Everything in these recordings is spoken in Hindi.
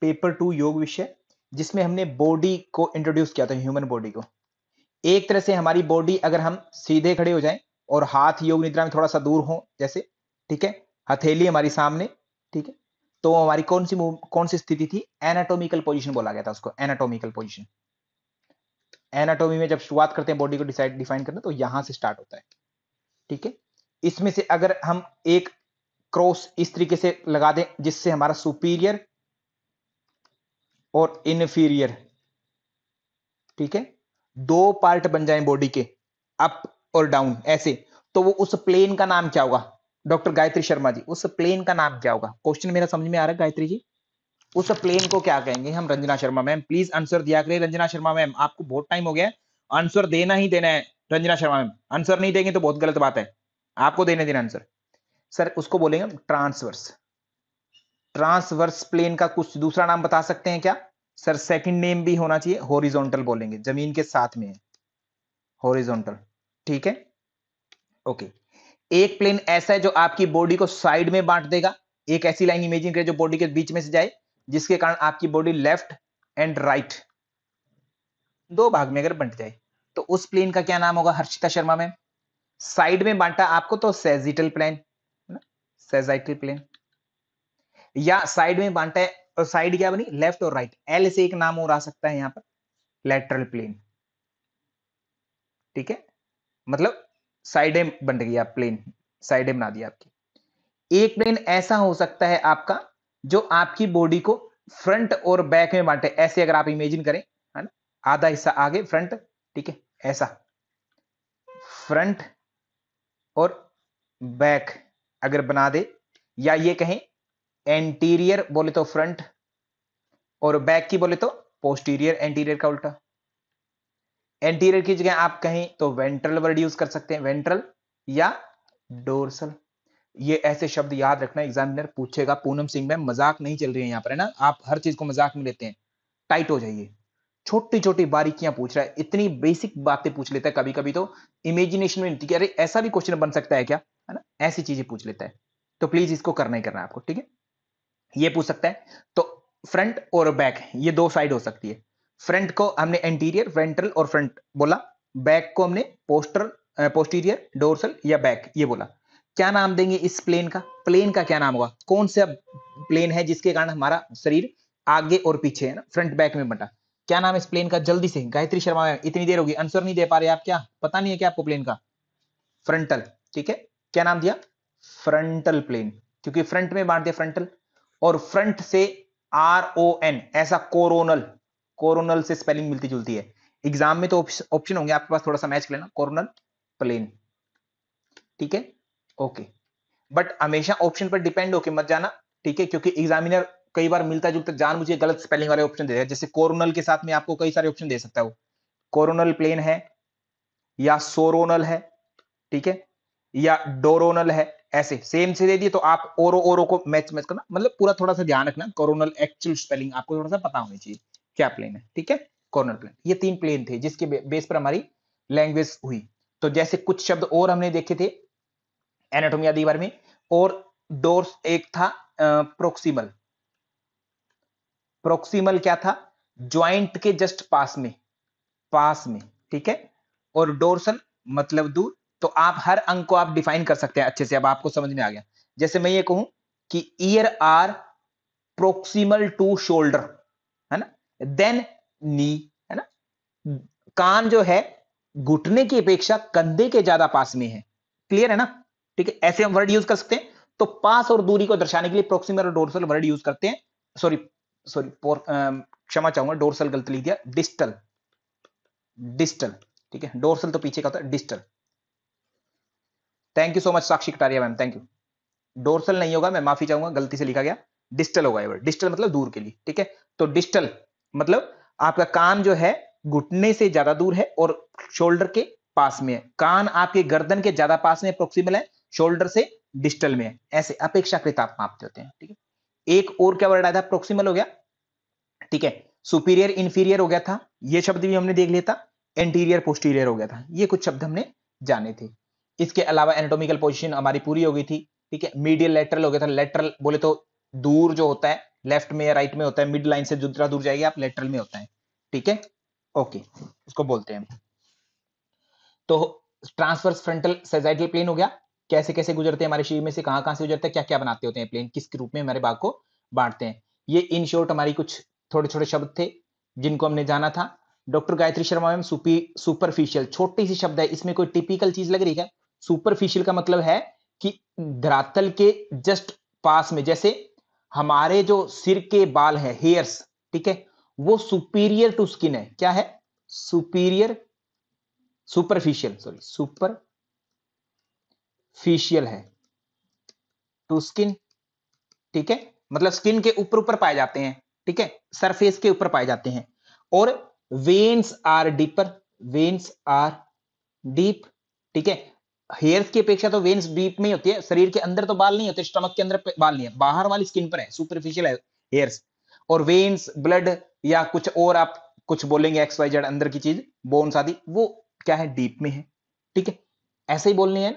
पेपर टू योग विषय जिसमें हमने बॉडी को इंट्रोड्यूस किया था ह्यूमन बॉडी को एक तरह से हमारी बॉडी अगर हम सीधे खड़े हो जाएं और हाथ योग निद्रा में थोड़ा सा दूर हो जैसे ठीक है हथेली हमारी सामने ठीक है तो हमारी कौन सी कौन सी स्थिति थी एनाटोमिकल पोजिशन बोला गया था उसको एनाटोमिकल पोजिशन एनाटोमी में जब शुरुआत करते हैं बॉडी को डिसाइड डिफाइन करना तो यहां से स्टार्ट होता है ठीक है इसमें से अगर हम एक क्रॉस इस तरीके से लगा दें जिससे हमारा सुपीरियर और इनफीरियर ठीक है दो पार्ट बन जाए बॉडी के अप और डाउन ऐसे तो वो उस प्लेन का नाम क्या होगा डॉक्टर गायत्री शर्मा जी उस प्लेन का नाम क्या होगा क्वेश्चन मेरा समझ में आ रहा है गायत्री जी उस प्लेन को क्या कहेंगे हम Ranjana Sharma ma'am please answer दिया करें रंजना शर्मा मैम आपको बहुत टाइम हो गया आंसर देना ही देना है रंजना शर्मा मैम आंसर नहीं देंगे तो बहुत गलत बात है आपको देने देना आंसर सर उसको बोलेंगे ट्रांसवर्स ट्रांसवर्स प्लेन का कुछ दूसरा नाम बता सकते हैं क्या सर सेकंड नेम भी होना चाहिए होरिजोनटल बोलेंगे जमीन के साथ में होरिजोनटल ठीक है ओके एक प्लेन ऐसा है जो आपकी बॉडी को साइड में बांट देगा एक ऐसी लाइन इमेजिन करें जो बॉडी के बीच में से जाए जिसके कारण आपकी बॉडी लेफ्ट एंड राइट दो भाग में अगर बंट जाए तो उस प्लेन का क्या नाम होगा हर्षिता शर्मा मैम साइड में बांटा आपको तो सेजिटल प्लेन सेजाइटल प्लेन या साइड में बांटा है और साइड क्या बनी लेफ्ट और राइट एल से एक नाम और आ सकता है यहां पर लेटरल प्लेन ठीक है मतलब साइडें बंट गई आप प्लेन साइडें बना दी आपकी एक प्लेन ऐसा हो सकता है आपका जो आपकी बॉडी को फ्रंट और बैक में बांटे ऐसे अगर आप इमेजिन करें है ना आधा हिस्सा आगे फ्रंट ठीक है ऐसा फ्रंट और बैक अगर बना दे या ये कहें एंटीरियर बोले तो फ्रंट और बैक की बोले तो पोस्टीरियर एंटीरियर का उल्टा एंटीरियर की जगह आप कहें तो वेंट्रल वर्ड यूज कर सकते हैं वेंट्रल या डोरसल ये ऐसे शब्द याद रखना एग्जामिनर पूछेगा पूनम सिंह में मजाक नहीं चल रही है यहां पर है ना आप हर चीज को मजाक में लेते हैं टाइट हो जाइए छोटी छोटी बारीकियां पूछ रहा है इतनी बेसिक बातें पूछ लेता है कभी कभी तो इमेजिनेशन में अरे ऐसा भी क्वेश्चन बन सकता है क्या है ना ऐसी चीजें पूछ लेता है तो प्लीज इसको करना ही करना है आपको ठीक है ये पूछ सकता है तो फ्रंट और बैक ये दो साइड हो सकती है फ्रंट को हमने एंटीरियर फ्रंटल और फ्रंट बोला बैक को हमने पोस्टर पोस्टीरियर डोरसल या बैक ये बोला क्या नाम देंगे इस प्लेन का प्लेन का क्या नाम होगा कौन सा प्लेन है जिसके कारण हमारा शरीर आगे और पीछे है ना फ्रंट बैक में बटा क्या नाम है इस प्लेन का जल्दी से गायत्री शर्मा इतनी देर होगी आंसर नहीं दे पा रहे आप क्या पता नहीं है क्या आपको प्लेन का फ्रंटल ठीक है क्या नाम दिया फ्रंटल प्लेन क्योंकि फ्रंट में बांट दिया फ्रंटल और फ्रंट से आर ओ एन ऐसा कोरोनल कोरोनल से स्पेलिंग मिलती जुलती है एग्जाम में तो ऑप्शन होंगे आपके पास थोड़ा सा मैच कर लेना कोरोनल प्लेन ठीक है ओके बट हमेशा ऑप्शन पर डिपेंड होके मत जाना ठीक है क्योंकि एग्जामिनर कई बार मिलता जुलता जान मुझे गलत स्पेलिंग वाले ऑप्शन दे है जैसे कोरोनल के साथ में आपको कई सारे ऑप्शन दे सकता हूँ कोरोनल प्लेन है या सोरोनल है ठीक है या डोरोनल है ऐसे सेम से दे दिए तो आप ओरो ओरो को मैच मैच करना मतलब पूरा थोड़ा सा ध्यान रखना कोरोनल एक्चुअल स्पेलिंग आपको थोड़ा सा पता होना चाहिए क्या प्लेन है ठीक है कोरोनल प्लेन ये तीन प्लेन थे जिसके बेस पर हमारी लैंग्वेज हुई तो जैसे कुछ शब्द और हमने देखे थे आदि दीवार में और डोर्स एक था प्रोक्सीमल प्रोक्सीमल क्या था ज्वाइंट के जस्ट पास में पास में ठीक है और डोर्सल मतलब दूर तो आप हर अंक को आप डिफाइन कर सकते हैं अच्छे से अब आपको समझ में आ गया जैसे मैं ये कहूं कि ear are proximal to shoulder है ना देन नी है ना कान जो है घुटने की अपेक्षा कंधे के ज्यादा पास में है क्लियर है ना ठीक है ऐसे हम वर्ड यूज कर सकते हैं तो पास और दूरी को दर्शाने के लिए प्रोक्सीमल और डोरसल वर्ड यूज करते हैं सॉरी सॉरी क्षमा चाहूंगा डोरसल गलत लिख दिया डिस्टल डिस्टल ठीक है डोरसल तो पीछे का होता है distal thank you so much Sakshi Kataria ma'am thank you dorsal नहीं होगा मैं माफी चाहूंगा गलती से लिखा गया डिस्टल होगा ये डिस्टल मतलब दूर के लिए ठीक है तो डिस्टल मतलब आपका कान जो है घुटने से ज्यादा दूर है और शोल्डर के पास में है कान आपके गर्दन के ज्यादा पास में प्रोक्सिमल है शोल्डर से डिस्टल में है ऐसे अपेक्षाकृत आप मापते होते हैं ठीक है एक और क्या वर्ड आया था प्रोक्सीमल हो गया ठीक है सुपीरियर इंफीरियर हो गया था ये शब्द भी हमने देख लिया था एंटीरियर पोस्टीरियर हो गया था ये कुछ शब्द हमने जाने थे इसके अलावा एनाटोमिकल पोजिशन हमारी पूरी हो गई थी ठीक है मीडियल लेटरल हो गया था लेटरल बोले तो दूर जो होता है लेफ्ट में या राइट में होता है मिड लाइन से जितना दूर जाएगी आप लेटरल में होता है ठीक है ओके उसको बोलते हैं तो ट्रांसवर्स फ्रंटल सेजाइटल प्लेन हो गया कैसे कैसे गुजरते हैं हमारे शरीर में से कहां कहां से गुजरते हैं क्या क्या बनाते होते हैं प्लेन किस रूप में हमारे बाग को बांटते हैं ये इन शॉर्ट हमारी कुछ थोड़े छोटे शब्द थे जिनको हमने जाना था डॉक्टर गायत्री शर्मा मैम सुपी सुपरफिशियल छोटी सी शब्द है इसमें कोई टिपिकल चीज लग रही है सुपरफिशियल का मतलब है कि धरातल के जस्ट पास में जैसे हमारे जो सिर के बाल है हेयर्स ठीक है वो सुपीरियर टू स्किन है क्या है superior superficial sorry superficial है टू स्किन ठीक है मतलब स्किन के ऊपर ऊपर पाए जाते हैं ठीक है सरफेस के ऊपर पाए जाते हैं और veins are deeper veins are deep ठीक है हेयर्स की अपेक्षा तो वेन्स डीप में होती है शरीर के अंदर तो बाल नहीं होते स्टमक के अंदर बाल नहीं है बाहर वाली स्किन पर है सुपरफिशियल है हेयर्स और वेन्स ब्लड या कुछ और आप कुछ बोलेंगे एक्स वाई जेड अंदर की चीज बोन्स आदि वो क्या है डीप में है ठीक है ऐसे ही बोलनी है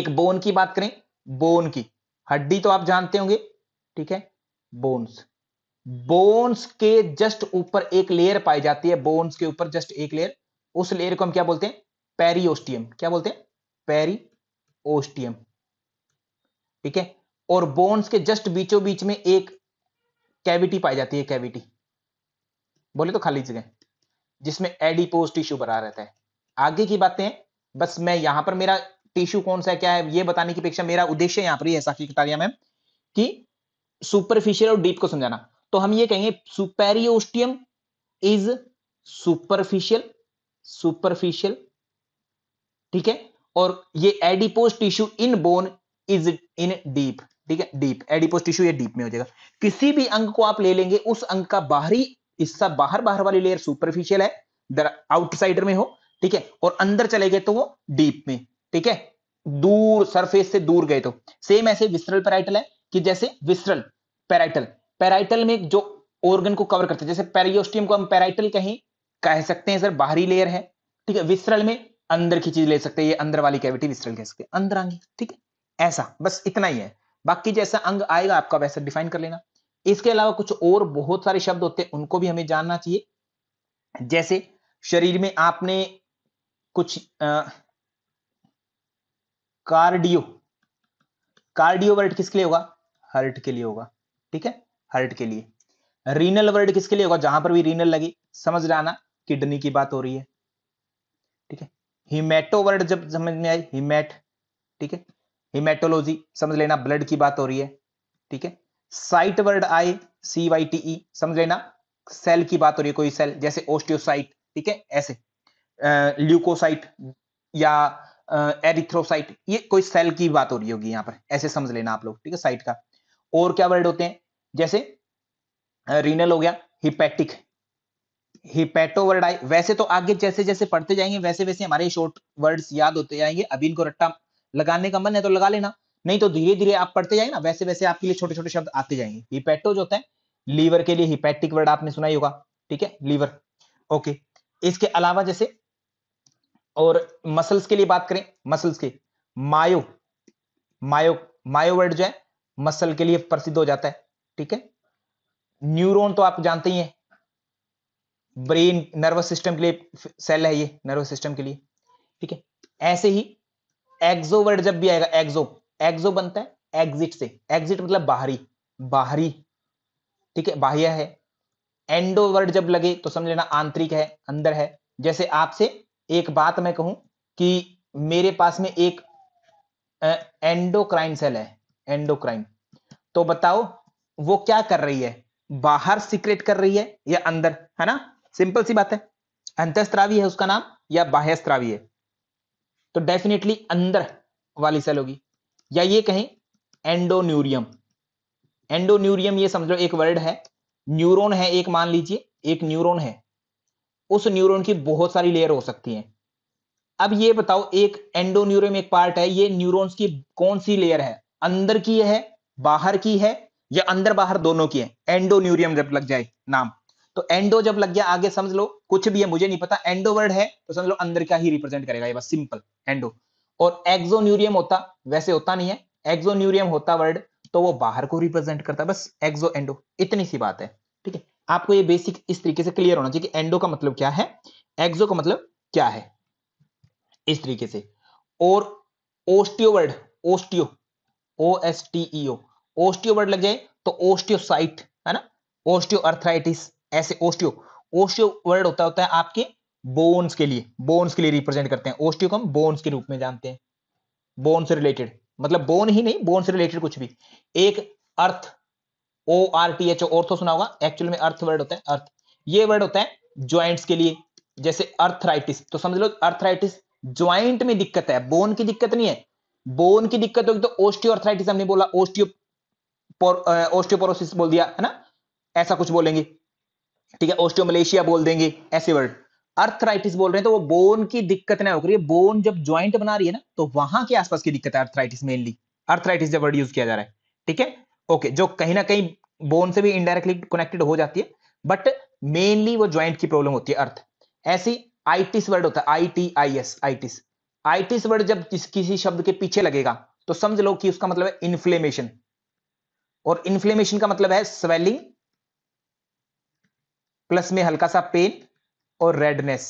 एक बोन की बात करें बोन की हड्डी तो आप जानते होंगे ठीक है बोन्स बोन्स के जस्ट ऊपर एक लेयर पाई जाती है बोन्स के ऊपर जस्ट एक लेयर उस लेयर को हम क्या बोलते हैं पेरियोस्टियम क्या बोलते हैं ओस्टियम ठीक है और बोन्स के जस्ट बीचों बीच में एक कैविटी पाई जाती है कैविटी बोले तो खाली जगह जिसमें एडिपोज टिश्यू बना रहता है आगे की बातें बस मैं यहां पर मेरा टिश्यू कौन सा है क्या है ये बताने की अपेक्षा मेरा उद्देश्य यहां पर ही है साक्षी कटारिया मैम कि सुपरफिशियल और डीप को समझाना तो हम ये कहेंगे सुपेरियोस्टियम इज सुपरफिशियल सुपरफिशियल ठीक है और ये adipose tissue in bone is in deep ठीक है डीप एडिपोज टिश्यू ये डीप में हो जाएगा किसी भी अंग को आप ले लेंगे उस अंग का बाहरी हिस्सा बाहर बाहर वाली लेयर सुपरफिशियल है आउटसाइडर में हो ठीक है और अंदर चले गए तो वो डीप में ठीक है दूर सरफेस से दूर गए तो सेम ऐसे विस्तरल पैराइटल है कि जैसे विस्तरल पैराइटल पैराइटल में जो ऑर्गन को कवर करते हैं जैसे पेरियोस्टियम को हम पैराइटल कहीं कह सकते हैं सर बाहरी लेयर है ठीक है विस्तरल में अंदर की चीज ले सकते हैं ये अंदर वाली कैविटी विस्तृत कह सकते हैं अंदर अंग ठीक है ऐसा बस इतना ही है बाकी जैसा अंग आएगा आपका वैसा डिफाइन कर लेना इसके अलावा कुछ और बहुत सारे शब्द होते हैं उनको भी हमें जानना चाहिए जैसे शरीर में आपने कुछ आ, कार्डियो कार्डियो वर्ड किसके लिए होगा हर्ट के लिए होगा ठीक है हर्ट के लिए रीनल वर्ड किसके लिए होगा जहां पर भी रीनल लगी समझ जाना किडनी की बात हो रही है ठीक है हिमेटो वर्ड जब समझ में आई हिमेट ठीक है हिमेटोलॉजी समझ लेना ब्लड की बात हो रही है ठीक है साइट वर्ड आए सी वाई टी ई समझ लेना सेल की बात हो रही है कोई सेल जैसे ओस्टियोसाइट ठीक है ऐसे ल्यूकोसाइट या एरिथ्रोसाइट ये कोई सेल की बात हो रही होगी यहाँ पर ऐसे समझ लेना आप लोग ठीक है साइट का और क्या वर्ड होते हैं जैसे रीनल हो गया हिपैटिक वर्ड आई वैसे तो आगे जैसे जैसे पढ़ते जाएंगे वैसे वैसे हमारे शॉर्ट वर्ड्स याद होते जाएंगे अभी इनको रट्टा लगाने का मन है तो लगा लेना नहीं तो धीरे धीरे आप पढ़ते जाए ना वैसे वैसे आपके लिए छोटे छोटे शब्द आते जाएंगे हिपेटो जो होता है लीवर के लिए हिपेटिक वर्ड आपने सुना ही होगा ठीक है लीवर ओके इसके अलावा जैसे और मसल्स के लिए बात करें मसल्स के मायो मायो मायो वर्ड जो है मसल के लिए प्रसिद्ध हो जाता है ठीक है न्यूरॉन तो आप जानते ही हैं ब्रेन नर्वस सिस्टम के लिए सेल है ये नर्वस सिस्टम के लिए ठीक है ऐसे ही एक्सो वर्ड जब भी आएगा एक्सो एक्सो बनता है एग्जिट से एग्जिट मतलब बाहरी बाहरी ठीक है बाह्य है एंडो वर्ड जब लगे तो समझ लेना आंतरिक है अंदर है जैसे आपसे एक बात मैं कहूं कि मेरे पास में एक एंडोक्राइन सेल है एंडोक्राइन तो बताओ वो क्या कर रही है बाहर सीक्रेट कर रही है या अंदर है ना सिंपल सी बात है अंतस्त्रावी है उसका नाम या बाह्यस्त्रावी है तो डेफिनेटली अंदर वाली सेल होगी या ये कहें एंडोन्यूरियम एंडोन्यूरियम ये समझ लो एक वर्ड है न्यूरोन है एक मान लीजिए एक न्यूरोन है उस न्यूरोन की बहुत सारी लेयर हो सकती हैं अब ये बताओ एक एंडोन्यूरियम एक पार्ट है ये न्यूरॉन्स की कौन सी लेयर है अंदर की है बाहर की है या अंदर बाहर दोनों की है एंडोन्यूरियम जब लग जाए नाम तो एंडो जब लग गया आगे समझ लो कुछ भी है मुझे नहीं पता एंडो वर्ड है तो समझ लो अंदर का ही रिप्रेजेंट करेगा ये बस सिंपल एंडो और एक्सोन्यूरियम होता वैसे होता नहीं है एक्सोन्यूरियम होता वर्ड तो वो बाहर को रिप्रेजेंट करता बस एक्सो एंडो इतनी सी बात है ठीक है आपको ये बेसिक इस तरीके से क्लियर होना चाहिए कि एंडो का मतलब क्या है एक्सो का मतलब क्या है इस तरीके से और osteo word osteo O S T E O osteo word लग जाए तो ओस्टियोसाइट है ना ओस्टियो अर्थराइटिस ऐसे ओस्टियो ओस्टियो वर्ड होता होता है आपके बोन्स के लिए बोन्स के लिए रिप्रेजेंट करते हैं ओस्टियो को हम बोन्स के रूप में जानते हैं बोन से रिलेटेड मतलब बोन ही नहीं बोन से रिलेटेड कुछ भी एक orth O R T H ortho सुना होगा एक्चुअल में अर्थ वर्ड होता है अर्थ ये वर्ड होता है ज्वाइंट्स के लिए जैसे अर्थराइटिस तो समझ लो अर्थराइटिस ज्वाइंट में दिक्कत है बोन की दिक्कत नहीं है बोन की दिक्कत होगी तो ओस्टियो अर्थराइटिस हमने बोला ओस्टियो ओस्टियोपोरोसिस eh, बोल दिया है ना ऐसा कुछ बोलेंगे ठीक है ऑस्टोमलेशिया बोल देंगे ऐसे वर्ड अर्थराइटिस बोल रहे हैं तो वो बोन की दिक्कत ना हो रही है बोन जब ज्वाइंट बना रही है ना तो वहां के आसपास की दिक्कत है अर्थराइटिस मेनली अर्थराइटिस जब वर्ड यूज किया जा रहा है ठीक है ओके जो कहीं ना कहीं बोन से भी इनडायरेक्टली कनेक्टेड हो जाती है बट मेनली वो ज्वाइंट की प्रॉब्लम होती है अर्थ ऐसी आईटिस वर्ड होता है I T I S itis itis word जब किसी शब्द के पीछे लगेगा तो समझ लो कि उसका मतलब है इन्फ्लेमेशन और इन्फ्लेमेशन का मतलब है स्वेलिंग प्लस में हल्का सा पेन और रेडनेस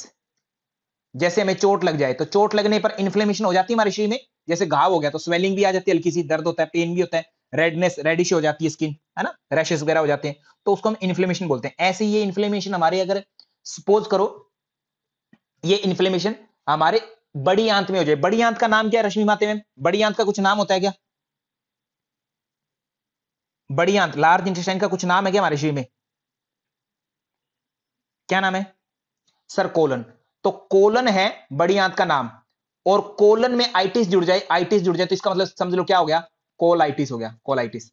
जैसे हमें चोट लग जाए तो चोट लगने पर इन्फ्लेमेशन हो जाती है हमारे शरीर में जैसे घाव हो गया तो स्वेलिंग भी आ जाती है हल्की सी दर्द होता है पेन भी होता है रेडनेस रेडिश हो जाती है स्किन है ना रैशेस वगैरह हो जाते हैं तो उसको हम इन्फ्लेमेशन बोलते हैं ऐसे ये इन्फ्लेमेशन हमारे अगर सपोज करो ये इन्फ्लेमेशन हमारे बड़ी आंत में हो जाए बड़ी आंत का नाम क्या है रश्मि माते में बड़ी आंत का कुछ नाम होता है क्या बड़ी आंत लार्ज इंटेस्टाइन का कुछ नाम है क्या हमारे शरीर में क्या नाम है सर कोलन तो कोलन है बड़ी आंत का नाम और कोलन में आइटिस जुड़ जाए आइटिस जुड़ जाए तो इसका मतलब समझ लो क्या हो गया कोलाइटिस हो गया कोलाइटिस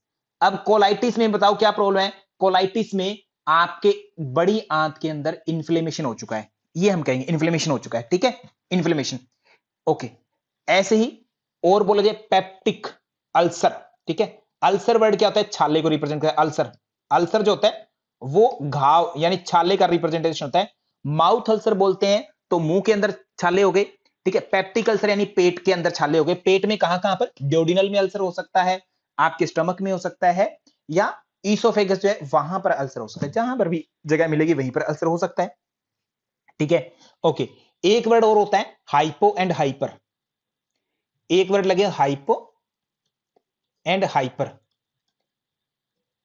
अब कोलाइटिस में बताओ क्या प्रॉब्लम है कोलाइटिस में आपके बड़ी आंत के अंदर इन्फ्लेमेशन हो चुका है ये हम कहेंगे इन्फ्लेमेशन हो चुका है ठीक है इन्फ्लेमेशन ओके ऐसे ही और बोला जाए पेप्टिक अल्सर ठीक है अल्सर वर्ड क्या होता है छाले को रिप्रेजेंट करता है अल्सर अल्सर जो होता है वो घाव यानी छाले का रिप्रेजेंटेशन होता है माउथ अल्सर बोलते हैं तो मुंह के अंदर छाले हो गए ठीक है पेप्टिक अल्सर यानी पेट के अंदर छाले हो गए पेट में कहां कहां पर ड्योडिनल में अल्सर हो सकता है आपके स्टमक में हो सकता है या ईसोफेगस जो है वहां पर अल्सर हो सकता है जहां पर भी जगह मिलेगी वहीं पर अल्सर हो सकता है ठीक है ओके एक वर्ड और होता है हाइपो एंड हाइपर एक वर्ड लगे हाइपो एंड हाइपर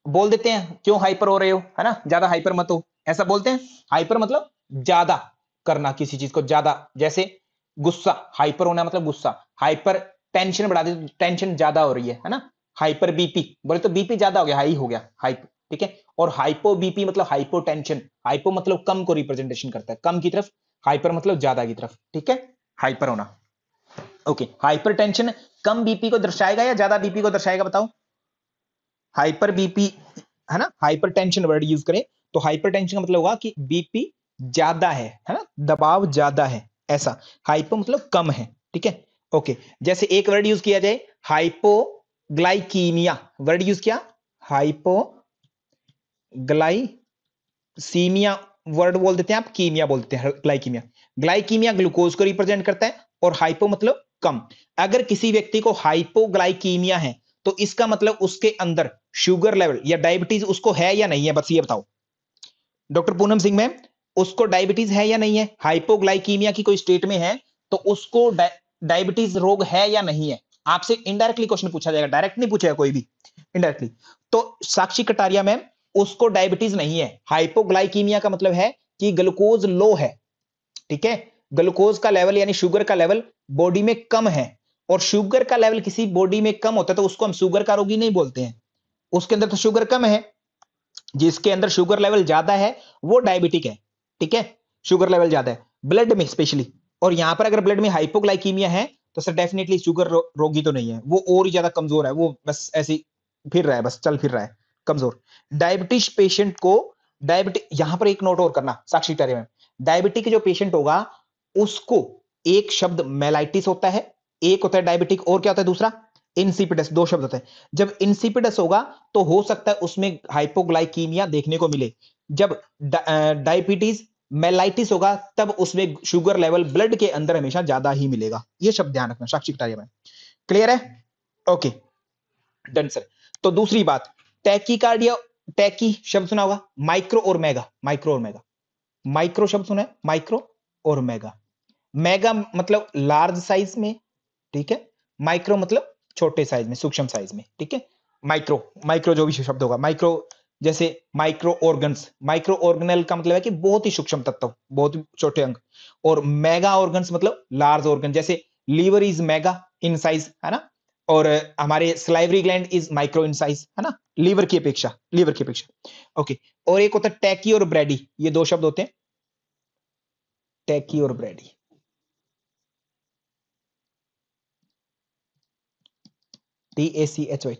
बोल देते हैं क्यों हाइपर हो रहे हो है ना ज्यादा हाइपर मत हो ऐसा बोलते हैं हाइपर मतलब ज्यादा करना किसी चीज को ज्यादा जैसे गुस्सा हाइपर होना मतलब गुस्सा हाइपर टेंशन बढ़ा देते टेंशन ज्यादा हो रही है है ना हाइपर बीपी बोले तो बीपी ज्यादा हो गया हाई हो गया हाइपर ठीक है और हाइपो बीपी मतलब हाइपो टेंशन हाइपो मतलब कम को रिप्रेजेंटेशन करता है कम की तरफ हाइपर मतलब ज्यादा की तरफ ठीक है हाइपर होना ओके हाइपर टेंशन कम बीपी को दर्शाएगा या ज्यादा बीपी को दर्शाएगा बताओ हाइपर बीपी है ना हाइपर टेंशन वर्ड यूज करें तो हाइपर टेंशन का मतलब होगा कि बीपी ज्यादा है है ना दबाव ज्यादा है ऐसा हाइपो मतलब कम है ठीक है ओके जैसे एक वर्ड यूज किया जाए हाइपोग्लाइकीमिया वर्ड यूज किया हाइपो ग्लाइसीमिया वर्ड बोल देते हैं आप कीमिया बोल देते हैं ग्लाइकीमिया ग्लाइकीमिया ग्लूकोज को रिप्रेजेंट करता है और हाइपो मतलब कम अगर किसी व्यक्ति को हाइपोग्लाइकीमिया है तो इसका मतलब उसके अंदर शुगर लेवल या डायबिटीज उसको है या नहीं है बस ये बताओ डॉक्टर पूनम सिंह मैम उसको डायबिटीज है या नहीं है हाइपोग्लाइकीमिया की कोई स्टेट में है तो उसको डायबिटीज रोग है या नहीं है आपसे इनडायरेक्टली क्वेश्चन पूछा जाएगा डायरेक्ट नहीं पूछेगा कोई भी इनडायरेक्टली तो साक्षी कटारिया मैम उसको डायबिटीज नहीं है हाइपोग्लाइकीमिया का मतलब है कि ग्लूकोज लो है ठीक है ग्लूकोज का लेवल यानी शुगर का लेवल बॉडी में कम है और शुगर का लेवल किसी बॉडी में कम होता है तो उसको हम शुगर का रोगी नहीं बोलते हैं उसके अंदर तो शुगर कम है जिसके अंदर शुगर लेवल ज्यादा है वो डायबिटिक है ठीक है शुगर लेवल ज्यादा है ब्लड में स्पेशली और यहां पर अगर ब्लड में हाइपोग्लाइकीमिया है तो सर डेफिनेटली शुगर रो, रोगी तो नहीं है वो और ही ज्यादा कमजोर है वो बस ऐसी फिर रहा है बस चल फिर रहा है कमजोर डायबिटीज पेशेंट को डायबिटिक यहां पर एक नोट और करना साक्षी में डायबिटिक जो पेशेंट होगा उसको एक शब्द मेलाइटिस होता है एक होता है डायबिटिक और क्या होता है दूसरा इंसिपिडस दो शब्द होते हैं जब इंसिपिडस होगा तो हो सकता है उसमें हाइपोग्लाइकीमिया देखने को मिले जब डायबिटीज मेलाइटिस होगा तब उसमें शुगर लेवल ब्लड के अंदर हमेशा ज्यादा ही मिलेगा ये शब्द ध्यान रखना साक्षी कार्य में क्लियर है ओके डन सर तो दूसरी बात टैकीकार्डिया टैकी शब्द सुना होगा माइक्रो और मेगा माइक्रो और मेगा माइक्रो शब्द सुना है माइक्रो और मेगा मेगा मतलब लार्ज साइज में ठीक है माइक्रो मतलब छोटे साइज में सूक्ष्म साइज में ठीक है माइक्रो माइक्रो जो भी शब्द होगा माइक्रो जैसे माइक्रो ऑर्गन माइक्रो ऑर्गेनल का मतलब है कि बहुत ही सूक्ष्म तत्व बहुत छोटे अंग और मेगा ऑर्गन मतलब लार्ज ऑर्गन जैसे liver is mega in size है ना और हमारे salivary gland is micro in size है ना लीवर की अपेक्षा लीवर की अपेक्षा ओके और एक होता है टैकी और ब्रेडी ये दो शब्द होते हैं टैकी और ब्रेडी T-A-C-H-Y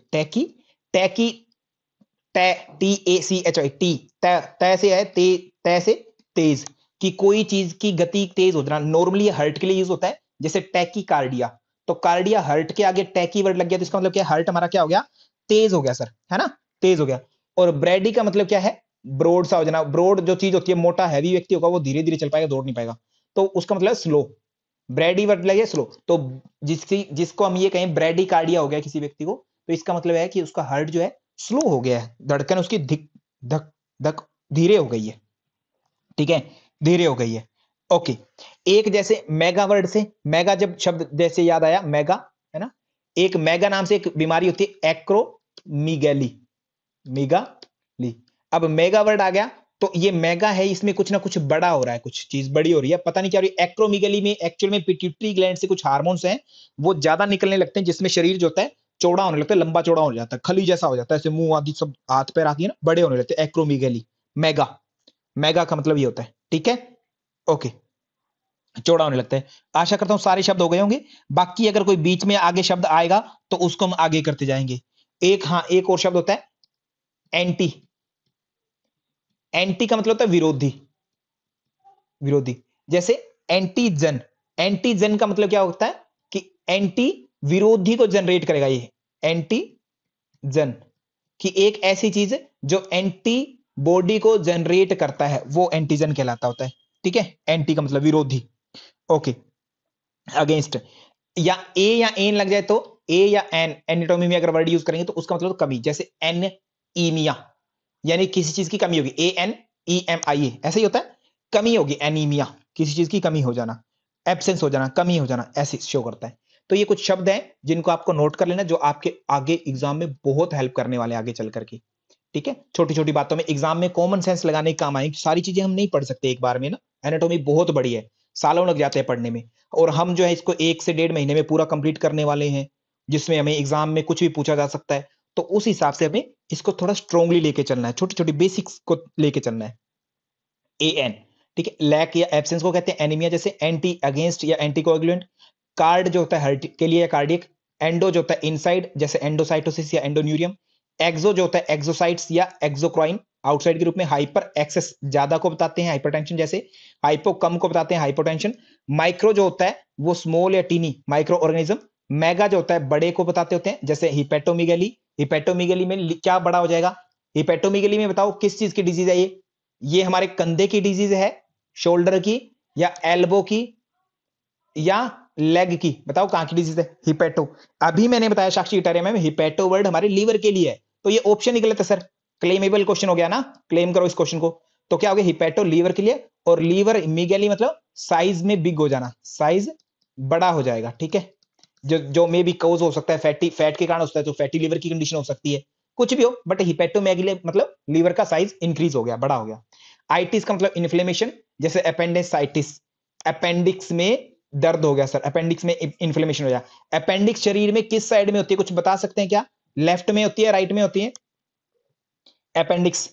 है ते तेज कि कोई चीज की गति तेज हो जाना नॉर्मली हर्ट के लिए यूज होता है जैसे टैकी कार्डिया तो कार्डिया हर्ट के आगे टैकी वर्ड लग गया तो इसका मतलब क्या हर्ट हमारा क्या हो गया तेज हो गया सर है ना तेज हो गया और ब्रेडी का मतलब क्या है ब्रोड सा हो जाना ब्रोड जो चीज होती है मोटा हैवी व्यक्ति होगा वो धीरे धीरे चल पाएगा दौड़ नहीं पाएगा तो उसका मतलब स्लो ब्रेडी वर्ड लगे स्लो तो जिसकी जिसको हम ये कहें ब्रेडी कार्डिया हो गया किसी व्यक्ति को तो इसका मतलब है कि उसका हार्ट जो है स्लो हो गया है धड़कन उसकी धिक धक धक धीरे हो गई है ठीक है धीरे हो गई है ओके एक जैसे मेगा वर्ड से मेगा जब शब्द जैसे याद आया मेगा है ना एक मेगा नाम से एक बीमारी होती है एक्रोमिगेली ली अब मेगा वर्ड आ गया तो ये मेगा है इसमें कुछ ना कुछ बड़ा हो रहा है कुछ चीज बड़ी हो रही है पता नहीं क्या हो रही है एक्रोमिगली में एक्चुअल में पिट्यूटरी ग्लैंड से कुछ हार्मोन्स हैं वो ज्यादा निकलने लगते हैं जिसमें शरीर जो होता है चौड़ा होने लगता है लंबा चौड़ा हो जाता है खली जैसा हो जाता है ऐसे मुंह आदि सब हाथ पैर आती है ना बड़े होने लगते हैं एक्रोमिगली मेगा मेगा का मतलब ये होता है ठीक है ओके चौड़ा होने लगता है आशा करता हूं सारे शब्द हो गए होंगे बाकी अगर कोई बीच में आगे शब्द आएगा तो उसको हम आगे करते जाएंगे एक हाँ एक और शब्द होता है एंटी एंटी का मतलब होता है विरोधी विरोधी जैसे एंटीजन एंटीजन का मतलब क्या होता है कि एंटी विरोधी को जनरेट करेगा ये एंटी जन कि एक ऐसी चीज जो एंटी बॉडी को जनरेट करता है वो एंटीजन कहलाता होता है ठीक है एंटी का मतलब विरोधी ओके अगेंस्ट या ए या एन लग जाए तो ए या एन एनिटोमी में अगर वर्ड यूज करेंगे तो उसका मतलब कमी जैसे एन ईमिया यानी किसी चीज की कमी होगी ए एन ई एम आई ए ऐसे ही होता है कमी होगी एनीमिया किसी चीज की कमी हो जाना एबसेंस हो जाना कमी हो जाना ऐसे शो करता है तो ये कुछ शब्द हैं जिनको आपको नोट कर लेना जो आपके आगे एग्जाम में बहुत हेल्प करने वाले आगे चल करके ठीक है छोटी छोटी बातों में एग्जाम में कॉमन सेंस लगाने के काम आए सारी चीजें हम नहीं पढ़ सकते एक बार में ना एनाटोमी बहुत बड़ी है सालों लग जाते हैं पढ़ने में और हम जो है इसको एक से डेढ़ महीने में पूरा कंप्लीट करने वाले हैं जिसमें हमें एग्जाम में कुछ भी पूछा जा सकता है तो उस हिसाब से हमें इसको थोड़ा स्ट्रोंगली लेके चलना है छोटी छोटी बेसिक्स को लेके चलना है ए एन ठीक है लैक या एबसेंस को कहते हैं एनीमिया जैसे एंटी अगेंस्ट या एंटी कोगुलेंट कार्ड जो होता है हर्ट के लिए या कार्डिक एंडो जो होता है इनसाइड जैसे एंडोसाइटोसिस या एंडोन्यूरियम एक्सो जो होता है एक्सोसाइट्स या एक्सोक्राइन आउटसाइड के रूप में हाइपर एक्सेस ज्यादा को बताते हैं हाइपरटेंशन जैसे हाइपो कम को बताते हैं हाइपोटेंशन माइक्रो जो होता है वो स्मॉल या टीनी माइक्रो ऑर्गेनिज्म मेगा जो होता है बड़े को बताते होते हैं जैसे हिपेटोमिगेली हिपेटोमिगली में क्या बड़ा हो जाएगा हिपेटोमिगली में बताओ किस चीज की डिजीज है ये ये हमारे कंधे की डिजीज है शोल्डर की या एल्बो की या लेग की बताओ कहां की डिजीज है हिपेटो अभी मैंने बताया साक्षी में हिपेटो वर्ड हमारे लीवर के लिए है तो ये ऑप्शन निकले थे सर क्लेमेबल क्वेश्चन हो गया ना क्लेम करो इस क्वेश्चन को तो क्या हो गया हिपेटो लीवर के लिए और लीवर इमीगली मतलब साइज में बिग हो जाना साइज बड़ा हो जाएगा ठीक है जो जो मे भी कोज हो सकता है फैटी फैट के कारण होता है तो फैटी लीवर की कंडीशन हो सकती है कुछ भी हो बट हिपेटोमेगले मतलब लीवर का साइज इंक्रीज हो गया बड़ा हो गया आइटिस का मतलब इन्फ्लेमेशन जैसे अपेंडिसाइटिस अपेंडिक्स में दर्द हो गया सर अपेंडिक्स में इन्फ्लेमेशन हो गया अपेंडिक्स शरीर में किस साइड में होती है कुछ बता सकते हैं क्या लेफ्ट में होती है राइट में होती है अपेंडिक्स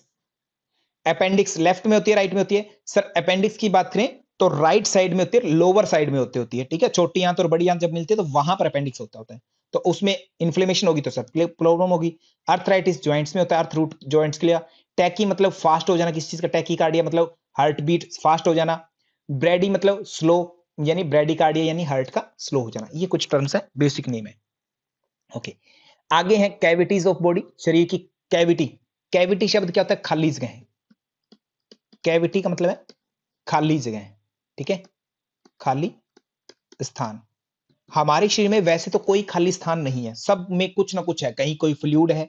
अपेंडिक्स लेफ्ट में होती है राइट में होती है सर अपेंडिक्स की बात करें तो राइट साइड में होती है लोअर साइड में होती होती है ठीक है छोटी आंत और बड़ी आंत जब मिलती है तो वहां पर अपेंडिक्स होता होता है तो उसमें इन्फ्लेमेशन होगी तो सर प्रॉब्लम होगी अर्थराइटिस ज्वाइंट्स में होता है अर्थ रूट ज्वाइंट्स के लिए टैकी मतलब फास्ट हो जाना किस चीज का टैकी कार्डिया मतलब हार्ट बीट फास्ट हो जाना ब्रेडी मतलब स्लो यानी ब्रेडी कार्डिया यानी हार्ट का स्लो हो जाना ये कुछ टर्म्स है बेसिक नेम है ओके आगे है कैविटीज ऑफ बॉडी शरीर की कैविटी कैविटी शब्द क्या होता है खाली जगह कैविटी का मतलब है खाली जगह है ठीक है खाली स्थान हमारे शरीर में वैसे तो कोई खाली स्थान नहीं है सब में कुछ ना कुछ है कहीं कोई फ्लूड है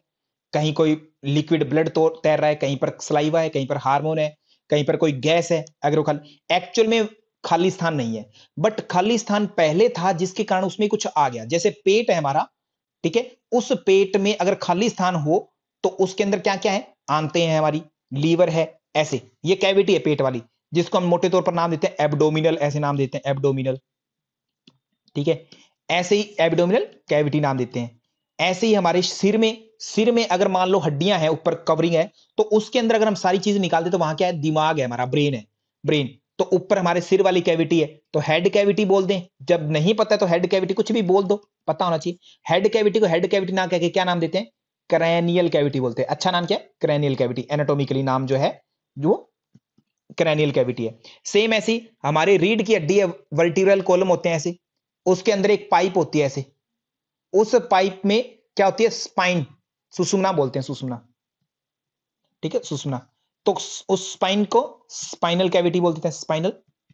कहीं कोई लिक्विड ब्लड तो तैर रहा है कहीं पर सलाइवा है कहीं पर हार्मोन है कहीं पर कोई गैस है अगर वो खाली एक्चुअल में खाली स्थान नहीं है बट खाली स्थान पहले था जिसके कारण उसमें कुछ आ गया जैसे पेट है हमारा ठीक है उस पेट में अगर खाली स्थान हो तो उसके अंदर क्या क्या है आंते हैं हमारी लीवर है ऐसे ये कैविटी है पेट वाली जिसको हम मोटे तौर पर नाम देते हैं एबडोमिनल ऐसे नाम देते हैं एबडोमिनल ठीक है ऐसे ही एबडोमिनल कैविटी नाम देते हैं ऐसे ही हमारे सिर में सिर में अगर मान लो हड्डियां हैं ऊपर कवरिंग है तो उसके अंदर अगर हम सारी चीजें निकाल दे तो वहां क्या है दिमाग है हमारा ब्रेन है ब्रेन तो ऊपर हमारे सिर वाली कैविटी है तो हेड कैविटी बोल दें जब नहीं पता है तो हेड कैविटी कुछ भी बोल दो पता होना चाहिए हेड कैविटी को हेड कैविटी ना कहकर क्या नाम देते हैं क्रैनियल कैविटी बोलते हैं अच्छा नाम क्या है क्रैनियल कैविटी एनाटोमिकली नाम जो है जो क्रैनियल कैविटी है सेम ऐसी हमारे रीढ़ की हड्डी है वर्टिब्रल कॉलम होते हैं ऐसे उसके अंदर एक पाइप होती है ऐसे उस पाइप में क्या होती है स्पाइन सुसुमना बोलते हैं सुसुमना ठीक है सुसुमना तो उस स्पाइन को स्पाइनल कैविटी बोलते हैं स्पाइनल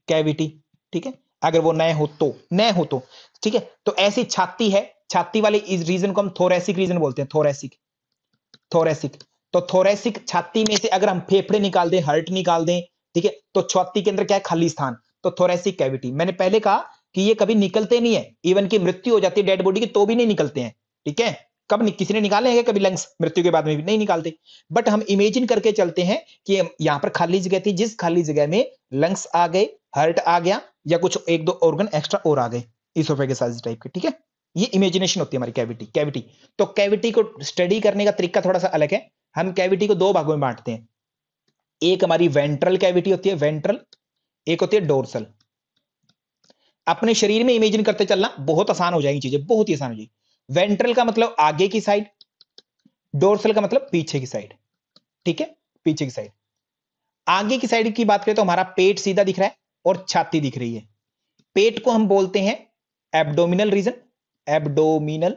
कैविटी ठीक है अगर वो नए हो तो नए हो तो ठीक है तो ऐसी छाती है छाती वाले इस रीजन को हम थोरेसिक रीजन बोलते हैं थोरेसिक थोरेसिक तो थोरेसिक छाती में से अगर हम फेफड़े निकाल दें हर्ट निकाल दें ठीक है तो चौथी के अंदर क्या है खाली स्थान तो थोरेसिक कैविटी मैंने पहले कहा कि ये कभी निकलते नहीं है इवन की मृत्यु हो जाती है डेड बॉडी की तो भी नहीं निकलते हैं ठीक है कब नि, किसी ने निकाले हैं कभी लंग्स मृत्यु के बाद में भी नहीं निकालते बट हम इमेजिन करके चलते हैं कि यहाँ पर खाली जगह थी जिस खाली जगह में लंग्स आ गए हर्ट आ गया या कुछ एक दो ऑर्गन एक्स्ट्रा और आ गए इसोफेगसाइज टाइप के ठीक है ये इमेजिनेशन होती है हमारी कैविटी कैविटी तो कैविटी को स्टडी करने का तरीका थोड़ा सा अलग है हम कैविटी को दो भागों में बांटते हैं एक हमारी वेंट्रल कैविटी होती है वेंट्रल एक होती है डोरसल अपने शरीर में इमेजिन करते चलना बहुत आसान हो जाएगी चीजें बहुत ही आसान हो जाएगी वेंट्रल का मतलब आगे की साइड डोरसल का मतलब पीछे की साइड ठीक है पीछे की साइड आगे की साइड की बात करें तो हमारा पेट सीधा दिख रहा है और छाती दिख रही है पेट को हम बोलते हैं एब्डोमिनल रीजन एब्डोमिनल